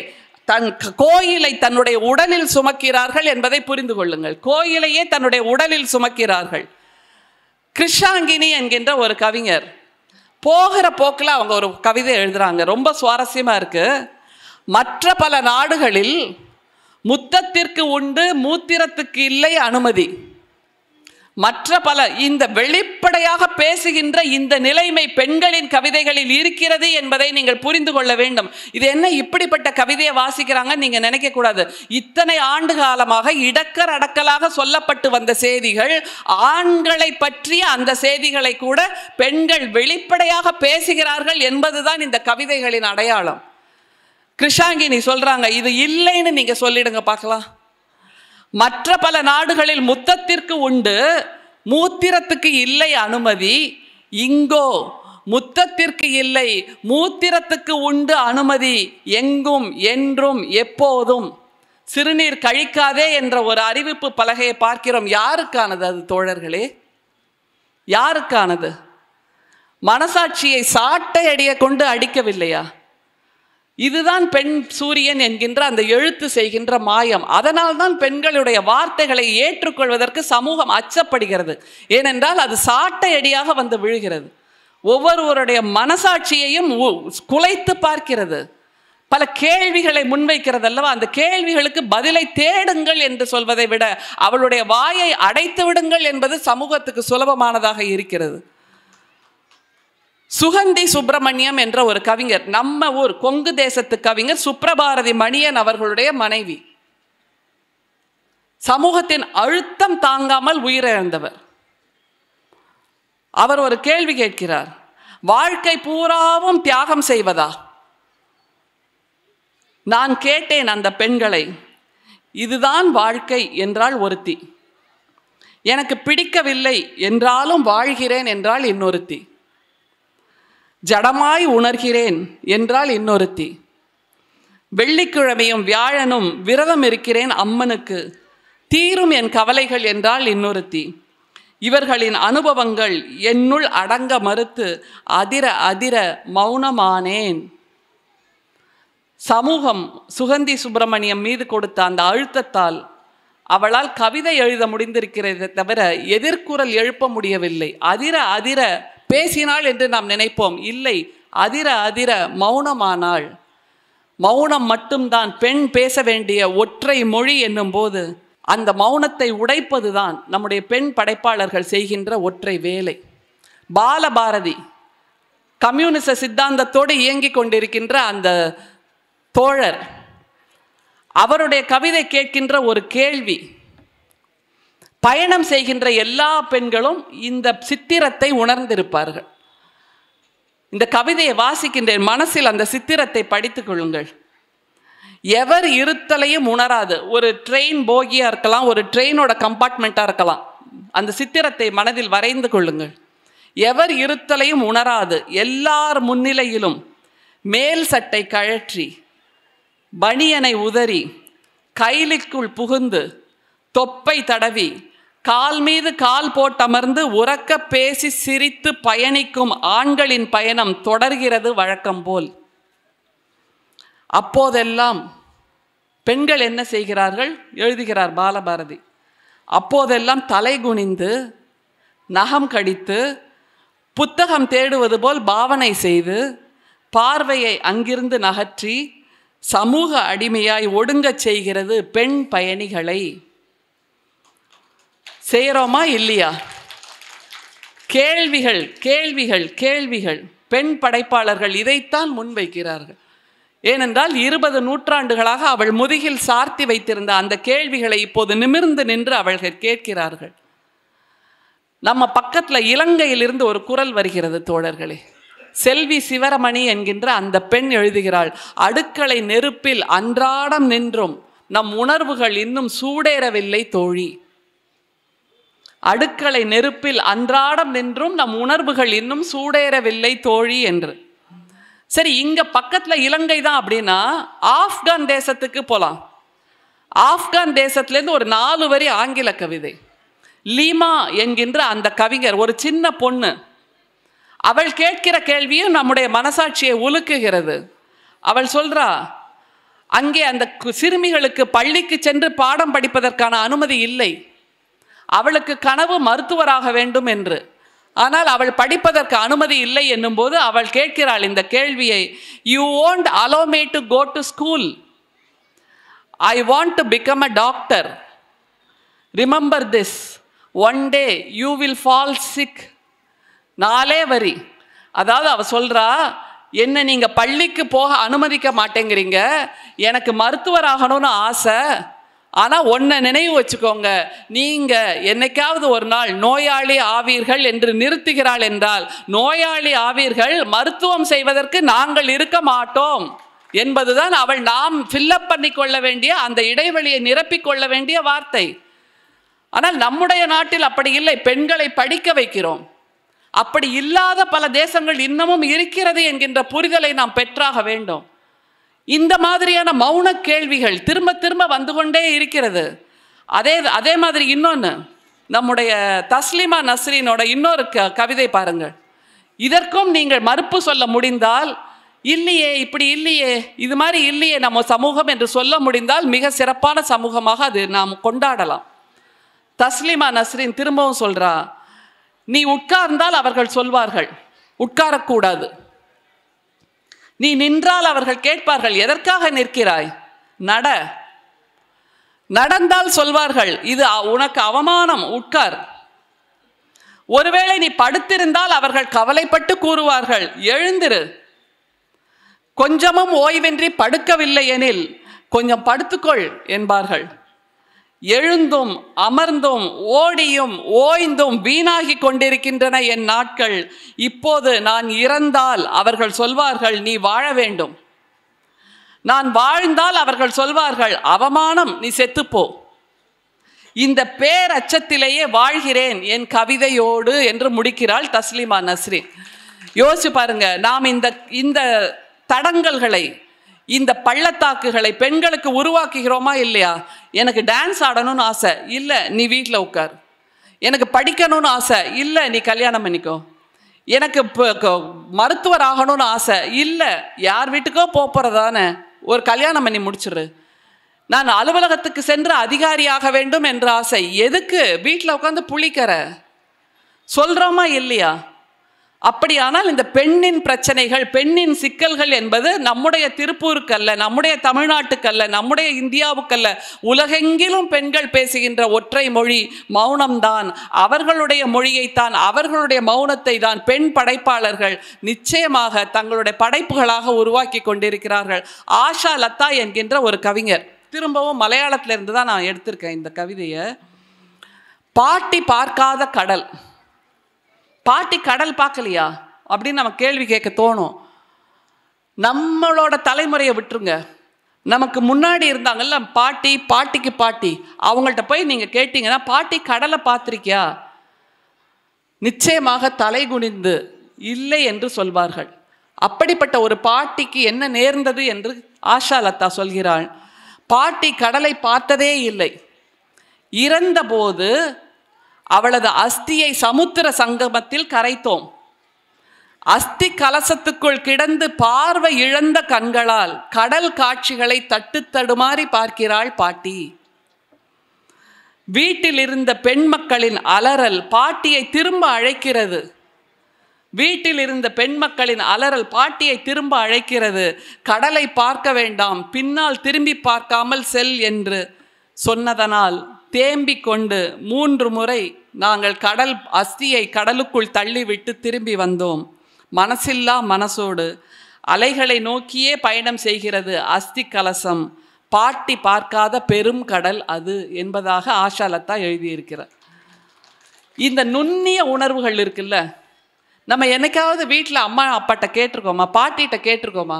தன் கோயிலை தன்னுடைய உடலில் சுமக்கிறார்கள் என்பதை புரிந்து கொள்ளுங்கள் கோயிலையே தன்னுடைய உடலில் சுமக்கிறார்கள் கிருஷாங்கினி என்கின்ற ஒரு கவிஞர் போகிற போக்கில் அவங்க ஒரு கவிதை எழுதுகிறாங்க ரொம்ப சுவாரஸ்யமாக இருக்குது மற்ற பல நாடுகளில் முத்தத்திற்கு உண்டு மூத்திரத்துக்கு இல்லை அனுமதி மற்ற பல இந்த வெளிப்படையாக பேசுகின்ற இந்த நிலைமை பெண்களின் கவிதைகளில் இருக்கிறது என்பதை நீங்கள் புரிந்து கொள்ள வேண்டும் இது என்ன இப்படிப்பட்ட கவிதையை வாசிக்கிறாங்க நீங்க நினைக்க கூடாது இத்தனை ஆண்டு காலமாக இடக்கர் அடக்கலாக சொல்லப்பட்டு வந்த செய்திகள் ஆண்களை பற்றிய அந்த செய்திகளை கூட பெண்கள் வெளிப்படையாக பேசுகிறார்கள் என்பதுதான் இந்த கவிதைகளின் அடையாளம் கிருஷாங்கி நீ சொல்றாங்க இது இல்லைன்னு நீங்க சொல்லிடுங்க பார்க்கலாம் மற்ற பல நாடுகளில் முத்தத்திற்கு உண்டு மூத்திரத்துக்கு இல்லை அனுமதி இங்கோ முத்தத்திற்கு இல்லை மூத்திரத்துக்கு உண்டு அனுமதி எங்கும் என்றும் எப்போதும் சிறுநீர் கழிக்காதே என்ற ஒரு அறிவிப்பு பலகையை பார்க்கிறோம் யாருக்கானது அது தோழர்களே யாருக்கானது மனசாட்சியை சாட்டை அடிய கொண்டு அடிக்கவில்லையா இதுதான் பெண் சூரியன் என்கின்ற அந்த எழுத்து செய்கின்ற மாயம் அதனால்தான் பெண்களுடைய வார்த்தைகளை ஏற்றுக்கொள்வதற்கு சமூகம் அச்சப்படுகிறது ஏனென்றால் அது சாட்டை அடியாக வந்து விழுகிறது ஒவ்வொருவருடைய மனசாட்சியையும் குலைத்து பார்க்கிறது பல கேள்விகளை முன்வைக்கிறது அல்லவா அந்த கேள்விகளுக்கு பதிலை தேடுங்கள் என்று சொல்வதை விட அவளுடைய வாயை அடைத்து விடுங்கள் என்பது சமூகத்துக்கு சுலபமானதாக இருக்கிறது சுகந்தி சுப்பிரமணியம் என்ற ஒரு கவிஞர் நம்ம ஊர் கொங்கு தேசத்து கவிஞர் சுப்ரபாரதி மணியன் அவர்களுடைய மனைவி சமூகத்தின் அழுத்தம் தாங்காமல் உயிரிழந்தவர் அவர் ஒரு கேள்வி கேட்கிறார் வாழ்க்கை பூராவும் தியாகம் செய்வதா நான் கேட்டேன் அந்த பெண்களை இதுதான் வாழ்க்கை என்றால் ஒருத்தி எனக்கு பிடிக்கவில்லை என்றாலும் வாழ்கிறேன் என்றால் இன்னொருத்தி ஜடமாய் உணர்கிறேன் என்றால் இன்னொருத்தி வெள்ளிக்கிழமையும் வியாழனும் விரதம் இருக்கிறேன் அம்மனுக்கு தீரும் என் கவலைகள் என்றால் இன்னொருத்தி இவர்களின் அனுபவங்கள் என்னுள் அடங்க மறுத்து அதிர அதிர மௌனமானேன் சமூகம் சுகந்தி சுப்பிரமணியம் மீது கொடுத்த அந்த அழுத்தத்தால் அவளால் கவிதை எழுத முடிந்திருக்கிறதை தவிர எதிர்குரல் எழுப்ப முடியவில்லை அதிர அதிர பேசினாள் என்று நாம் நினைப்போம் இல்லை அதிர அதிர மௌனமானாள் மௌனம் மட்டும்தான் பெண் பேச வேண்டிய ஒற்றை மொழி என்னும் போது அந்த மௌனத்தை உடைப்பதுதான் நம்முடைய பெண் படைப்பாளர்கள் செய்கின்ற ஒற்றை வேலை பாலபாரதி கம்யூனிச சித்தாந்தத்தோடு இயங்கிக் கொண்டிருக்கின்ற அந்த தோழர் அவருடைய கவிதை கேட்கின்ற ஒரு கேள்வி பயணம் செய்கின்ற எல்லா பெண்களும் இந்த சித்திரத்தை உணர்ந்திருப்பார்கள் இந்த கவிதையை வாசிக்கின்ற மனசில் அந்த சித்திரத்தை படித்துக் கொள்ளுங்கள் எவர் இருத்தலையும் உணராது ஒரு ட்ரெயின் போகியாக இருக்கலாம் ஒரு ட்ரெயினோட கம்பார்ட்மெண்ட்டாக இருக்கலாம் அந்த சித்திரத்தை மனதில் வரைந்து கொள்ளுங்கள் எவர் இருத்தலையும் உணராது எல்லார் முன்னிலையிலும் மேல் சட்டை கழற்றி பனியனை உதறி கைலிக்குள் புகுந்து தொப்பை தடவி கால் மீது கால் போட்டமர்ந்து உறக்க பேசி சிரித்து பயணிக்கும் ஆண்களின் பயணம் தொடர்கிறது வழக்கம் போல் அப்போதெல்லாம் பெண்கள் என்ன செய்கிறார்கள் எழுதுகிறார் பாலபாரதி அப்போதெல்லாம் தலை குனிந்து நகம் கடித்து புத்தகம் தேடுவது போல் பாவனை செய்து பார்வையை அங்கிருந்து நகற்றி சமூக அடிமையாய் ஒடுங்கச் செய்கிறது பெண் பயணிகளை செய்கிறோமா இல்லையா கேள்விகள் கேள்விகள் கேள்விகள் பெண் படைப்பாளர்கள் இதைத்தான் முன்வைக்கிறார்கள் ஏனென்றால் இருபது நூற்றாண்டுகளாக அவள் முதுகில் சார்த்தி வைத்திருந்த அந்த கேள்விகளை இப்போது நிமிர்ந்து நின்று அவள்கள் கேட்கிறார்கள் நம்ம பக்கத்தில் இலங்கையிலிருந்து ஒரு குரல் வருகிறது தோழர்களே செல்வி சிவரமணி என்கின்ற அந்த பெண் எழுதுகிறாள் அடுக்களை நெருப்பில் அன்றாடம் நின்றும் நம் உணர்வுகள் இன்னும் சூடேறவில்லை தோழி அடுக்களை நெருப்பில் அன்றாடம் நின்றும் நம் உணர்வுகள் இன்னும் சூடேறவில்லை தோழி என்று சரி இங்கே பக்கத்தில் இலங்கை தான் அப்படின்னா ஆப்கான் தேசத்துக்கு போகலாம் ஆப்கான் தேசத்திலேருந்து ஒரு நாலு வரி ஆங்கில கவிதை லீமா என்கின்ற அந்த கவிஞர் ஒரு சின்ன பொண்ணு அவள் கேட்கிற கேள்வியும் நம்முடைய மனசாட்சியை உலுக்குகிறது அவள் சொல்றா அங்கே அந்த சிறுமிகளுக்கு பள்ளிக்கு சென்று பாடம் படிப்பதற்கான அனுமதி இல்லை அவளுக்கு கனவு மருத்துவராக வேண்டும் என்று ஆனால் அவள் படிப்பதற்கு அனுமதி இல்லை என்னும்போது அவள் கேட்கிறாள் இந்த கேள்வியை you won't allow me to go to school I want to become a doctor remember this one day you will fall sick நாலே வரி அதாவது அவள் சொல்கிறா என்ன நீங்கள் பள்ளிக்கு போக அனுமதிக்க மாட்டேங்கிறீங்க எனக்கு மருத்துவர் ஆகணும்னு ஆசை ஆனால் ஒன்றை நினைவு வச்சுக்கோங்க நீங்கள் என்னைக்காவது ஒரு நாள் நோயாளி ஆவீர்கள் என்று நிறுத்துகிறாள் என்றால் நோயாளி ஆவீர்கள் மருத்துவம் செய்வதற்கு நாங்கள் இருக்க மாட்டோம் என்பதுதான் அவள் நாம் ஃபில்லப் பண்ணி கொள்ள வேண்டிய அந்த இடைவெளியை நிரப்பிக்கொள்ள வேண்டிய வார்த்தை ஆனால் நம்முடைய நாட்டில் அப்படி இல்லை பெண்களை படிக்க வைக்கிறோம் அப்படி இல்லாத பல தேசங்கள் இன்னமும் இருக்கிறது என்கின்ற புரிதலை நாம் பெற்றாக வேண்டும் இந்த மாதிரியான மௌன கேள்விகள் திரும்ப திரும்ப வந்து கொண்டே இருக்கிறது அதே அதே மாதிரி இன்னொன்று நம்முடைய தஸ்லிமா நஸ்ரீனோட இன்னொரு க கவிதை பாருங்கள் இதற்கும் நீங்கள் மறுப்பு சொல்ல முடிந்தால் இல்லையே இப்படி இல்லையே இது மாதிரி இல்லையே நம்ம சமூகம் என்று சொல்ல முடிந்தால் மிக சிறப்பான சமூகமாக அது நாம் கொண்டாடலாம் தஸ்லிமா நஸ்ரீன் திரும்பவும் சொல்கிறா நீ உட்கார்ந்தால் அவர்கள் சொல்வார்கள் உட்காரக்கூடாது நீ நின்றால் அவர்கள் கேட்பார்கள் எதற்காக நிற்கிறாய் நட நடந்தால் சொல்வார்கள் இது உனக்கு அவமானம் உட்கார் ஒருவேளை நீ படுத்திருந்தால் அவர்கள் கவலைப்பட்டு கூறுவார்கள் எழுந்திரு கொஞ்சமும் ஓய்வின்றி படுக்கவில்லை எனில் கொஞ்சம் படுத்துக்கொள் என்பார்கள் எழுந்தும் அமர்ந்தும் ஓடியும் ஓய்ந்தும் வீணாகி கொண்டிருக்கின்றன என் நாட்கள் இப்போது நான் இறந்தால் அவர்கள் சொல்வார்கள் நீ வாழ வேண்டும் நான் வாழ்ந்தால் அவர்கள் சொல்வார்கள் அவமானம் நீ செத்துப்போ இந்த பேரச்சத்திலேயே வாழ்கிறேன் என் கவிதையோடு என்று முடிக்கிறாள் தஸ்லிமா நஸ்ரின் யோசிச்சு பாருங்க நாம் இந்த இந்த தடங்கல்களை இந்த பள்ளத்தாக்குகளை பெண்களுக்கு உருவாக்குகிறோமா இல்லையா எனக்கு டான்ஸ் ஆடணும்னு ஆசை இல்லை நீ வீட்டில் உட்கார் எனக்கு படிக்கணும்னு ஆசை இல்லை நீ கல்யாணம் பண்ணிக்கோ எனக்கு மருத்துவர் ஆகணும்னு ஆசை இல்லை யார் வீட்டுக்கோ போகிறதானே ஒரு கல்யாணம் பண்ணி முடிச்சிடு நான் அலுவலகத்துக்கு சென்று அதிகாரியாக வேண்டும் என்ற ஆசை எதுக்கு வீட்டில் உட்காந்து புளிக்கிற சொல்கிறோமா இல்லையா அப்படியானால் இந்த பெண்ணின் பிரச்சனைகள் பெண்ணின் சிக்கல்கள் என்பது நம்முடைய திருப்பூருக்கல்ல நம்முடைய தமிழ்நாட்டுக்கல்ல நம்முடைய இந்தியாவுக்கல்ல உலகெங்கிலும் பெண்கள் பேசுகின்ற ஒற்றை மொழி மௌனம்தான் அவர்களுடைய மொழியைத்தான் அவர்களுடைய மௌனத்தை தான் பெண் படைப்பாளர்கள் நிச்சயமாக தங்களுடைய படைப்புகளாக உருவாக்கி கொண்டிருக்கிறார்கள் ஆஷா லதா என்கின்ற ஒரு கவிஞர் திரும்பவும் மலையாளத்திலிருந்து தான் நான் எடுத்திருக்கேன் இந்த கவிதையை பாட்டி பார்க்காத கடல் பாட்டி கடல் பார்க்கலையா அப்படின்னு நம்ம கேள்வி கேட்க தோணும் நம்மளோட தலைமுறையை விட்டுருங்க நமக்கு முன்னாடி இருந்தாங்கல்ல பாட்டி பாட்டிக்கு பாட்டி அவங்கள்ட்ட போய் நீங்கள் கேட்டிங்கன்னா பாட்டி கடலை பார்த்துருக்கியா நிச்சயமாக தலை குனிந்து இல்லை என்று சொல்வார்கள் அப்படிப்பட்ட ஒரு பாட்டிக்கு என்ன நேர்ந்தது என்று ஆஷா லதா சொல்கிறாள் பாட்டி கடலை பார்த்ததே இல்லை இறந்தபோது அவளது அஸ்தியை சமுத்திர சங்கமத்தில் கரைத்தோம் அஸ்தி கலசத்துக்குள் கிடந்து பார்வை இழந்த கண்களால் கடல் காட்சிகளை தட்டு தடுமாறி பார்க்கிறாள் பாட்டி வீட்டில் இருந்த பெண் மக்களின் அலறல் பாட்டியை திரும்ப அழைக்கிறது வீட்டில் இருந்த பெண் மக்களின் அலறல் பாட்டியை திரும்ப அழைக்கிறது கடலை பார்க்க வேண்டாம் பின்னால் திரும்பி பார்க்காமல் செல் என்று சொன்னதனால் தேம்பிக் கொண்டு மூன்று முறை நாங்கள் கடல் அஸ்தியை கடலுக்குள் தள்ளிவிட்டு திரும்பி வந்தோம் மனசில்லா மனசோடு அலைகளை நோக்கியே பயணம் செய்கிறது அஸ்தி கலசம் பாட்டி பார்க்காத பெரும் கடல் அது என்பதாக ஆஷாலத்தா எழுதியிருக்கிறார் இந்த நுண்ணிய உணர்வுகள் இருக்குல்ல நம்ம என்னைக்காவது வீட்டில் அம்மா அப்பாட்ட கேட்டிருக்கோமா பாட்டிகிட்ட கேட்டிருக்கோமா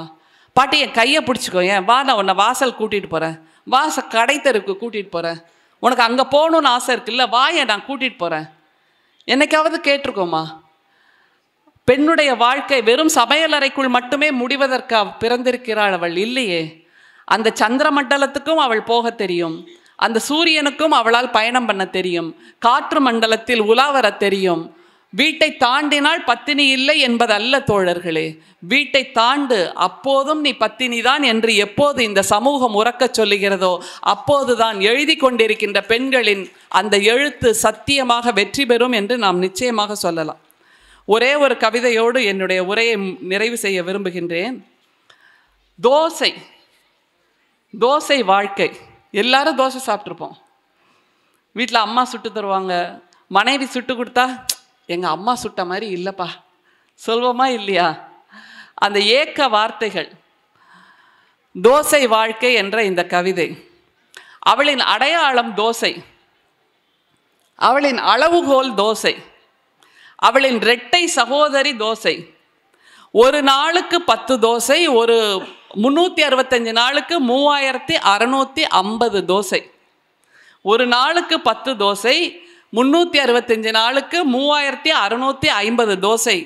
பாட்டி என் கையை பிடிச்சிக்கோ ஏன் வா நான் உன்னை வாசல் கூட்டிகிட்டு போகிறேன் வாச கடை தெருக்கு கூட்டிகிட்டு போகிறேன் உனக்கு அங்கே போகணுன்னு ஆசை இருக்குல்ல வாய நான் கூட்டிகிட்டு போகிறேன் என்னைக்காவது கேட்டிருக்கோமா பெண்ணுடைய வாழ்க்கை வெறும் சமையலறைக்குள் மட்டுமே முடிவதற்கு பிறந்திருக்கிறாள் அவள் இல்லையே அந்த சந்திர மண்டலத்துக்கும் அவள் போக தெரியும் அந்த சூரியனுக்கும் அவளால் பயணம் பண்ண தெரியும் காற்று மண்டலத்தில் உலாவர தெரியும் வீட்டை தாண்டினால் பத்தினி இல்லை என்பதல்ல தோழர்களே வீட்டை தாண்டு அப்போதும் நீ பத்தினிதான் என்று எப்போது இந்த சமூகம் உறக்கச் சொல்லுகிறதோ அப்போதுதான் எழுதி கொண்டிருக்கின்ற பெண்களின் அந்த எழுத்து சத்தியமாக வெற்றி பெறும் என்று நாம் நிச்சயமாக சொல்லலாம் ஒரே ஒரு கவிதையோடு என்னுடைய உரையை நிறைவு செய்ய விரும்புகின்றேன் தோசை தோசை வாழ்க்கை எல்லாரும் தோசை சாப்பிட்ருப்போம் வீட்டில் அம்மா சுட்டு தருவாங்க மனைவி சுட்டு கொடுத்தா எங்கள் அம்மா சுட்ட மாதிரி இல்லைப்பா சொல்வமா இல்லையா அந்த ஏக்க வார்த்தைகள் தோசை வாழ்க்கை என்ற இந்த கவிதை அவளின் அடையாளம் தோசை அவளின் அளவுகோல் தோசை அவளின் இரட்டை சகோதரி தோசை ஒரு நாளுக்கு பத்து தோசை ஒரு முந்நூற்றி அறுபத்தஞ்சு நாளுக்கு மூவாயிரத்தி அறநூற்றி ஐம்பது தோசை ஒரு நாளுக்கு பத்து தோசை முந்நூற்றி அறுபத்தஞ்சு நாளுக்கு மூவாயிரத்தி அறுநூற்றி ஐம்பது தோசை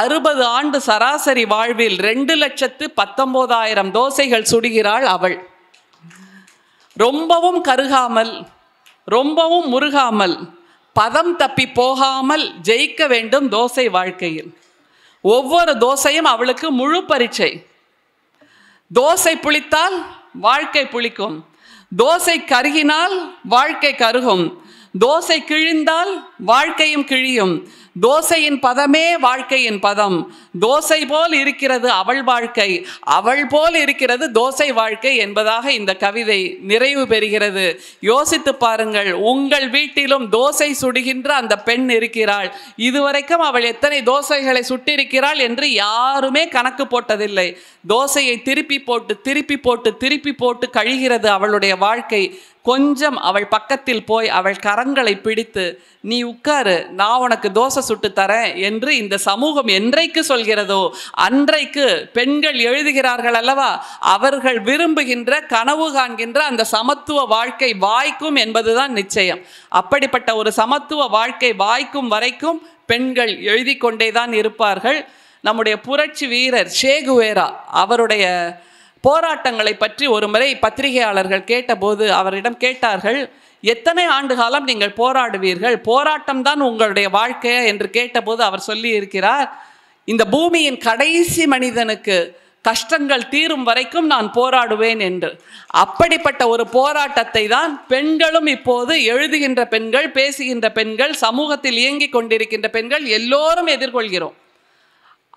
அறுபது ஆண்டு சராசரி வாழ்வில் ரெண்டு லட்சத்து பத்தொம்போதாயிரம் தோசைகள் சுடுகிறாள் அவள் ரொம்பவும் கருகாமல் ரொம்பவும் முருகாமல் பதம் தப்பி போகாமல் ஜெயிக்க வேண்டும் தோசை வாழ்க்கையில் ஒவ்வொரு தோசையும் அவளுக்கு முழு பரீட்சை தோசை புளித்தால் வாழ்க்கை புளிக்கும் தோசை கருகினால் வாழ்க்கை கருகும் தோசை கிழிந்தால் வாழ்க்கையும் கிழியும் தோசையின் பதமே வாழ்க்கையின் பதம் தோசை போல் இருக்கிறது அவள் வாழ்க்கை அவள் போல் இருக்கிறது தோசை வாழ்க்கை என்பதாக இந்த கவிதை நிறைவு பெறுகிறது யோசித்து பாருங்கள் உங்கள் வீட்டிலும் தோசை சுடுகின்ற அந்த பெண் இருக்கிறாள் இதுவரைக்கும் அவள் எத்தனை தோசைகளை சுட்டிருக்கிறாள் என்று யாருமே கணக்கு போட்டதில்லை தோசையை திருப்பி போட்டு திருப்பி போட்டு திருப்பி போட்டு கழிகிறது அவளுடைய வாழ்க்கை கொஞ்சம் அவள் பக்கத்தில் போய் அவள் கரங்களை பிடித்து நீ உட்காரு நான் உனக்கு தோசை சுட்டு தரேன் என்று இந்த சமூகம் என்றைக்கு சொல்கிறதோ அன்றைக்கு பெண்கள் எழுதுகிறார்கள் அல்லவா அவர்கள் விரும்புகின்ற கனவு காண்கின்ற அந்த சமத்துவ வாழ்க்கை வாய்க்கும் என்பதுதான் நிச்சயம் அப்படிப்பட்ட ஒரு சமத்துவ வாழ்க்கை வாய்க்கும் வரைக்கும் பெண்கள் எழுதி கொண்டே தான் இருப்பார்கள் நம்முடைய புரட்சி வீரர் ஷேகுவேரா அவருடைய போராட்டங்களை பற்றி ஒரு முறை பத்திரிகையாளர்கள் கேட்டபோது அவரிடம் கேட்டார்கள் எத்தனை ஆண்டு காலம் நீங்கள் போராடுவீர்கள் போராட்டம் தான் உங்களுடைய வாழ்க்கை என்று கேட்டபோது அவர் சொல்லி இருக்கிறார் இந்த பூமியின் கடைசி மனிதனுக்கு கஷ்டங்கள் தீரும் வரைக்கும் நான் போராடுவேன் என்று அப்படிப்பட்ட ஒரு போராட்டத்தை தான் பெண்களும் இப்போது எழுதுகின்ற பெண்கள் பேசுகின்ற பெண்கள் சமூகத்தில் இயங்கிக் கொண்டிருக்கின்ற பெண்கள் எல்லோரும் எதிர்கொள்கிறோம்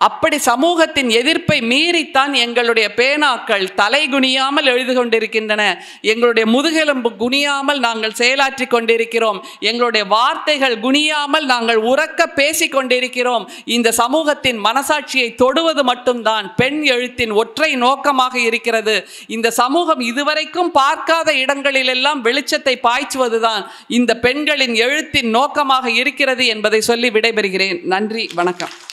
அப்படி சமூகத்தின் எதிர்ப்பை மீறித்தான் எங்களுடைய பேனாக்கள் தலை குனியாமல் எழுது கொண்டிருக்கின்றன எங்களுடைய முதுகெலும்பு குனியாமல் நாங்கள் செயலாற்றி கொண்டிருக்கிறோம் எங்களுடைய வார்த்தைகள் குனியாமல் நாங்கள் உறக்க பேசி கொண்டிருக்கிறோம் இந்த சமூகத்தின் மனசாட்சியை தொடுவது மட்டும்தான் பெண் எழுத்தின் ஒற்றை நோக்கமாக இருக்கிறது இந்த சமூகம் இதுவரைக்கும் பார்க்காத இடங்களிலெல்லாம் வெளிச்சத்தை பாய்ச்சுவதுதான் இந்த பெண்களின் எழுத்தின் நோக்கமாக இருக்கிறது என்பதை சொல்லி விடைபெறுகிறேன் நன்றி வணக்கம்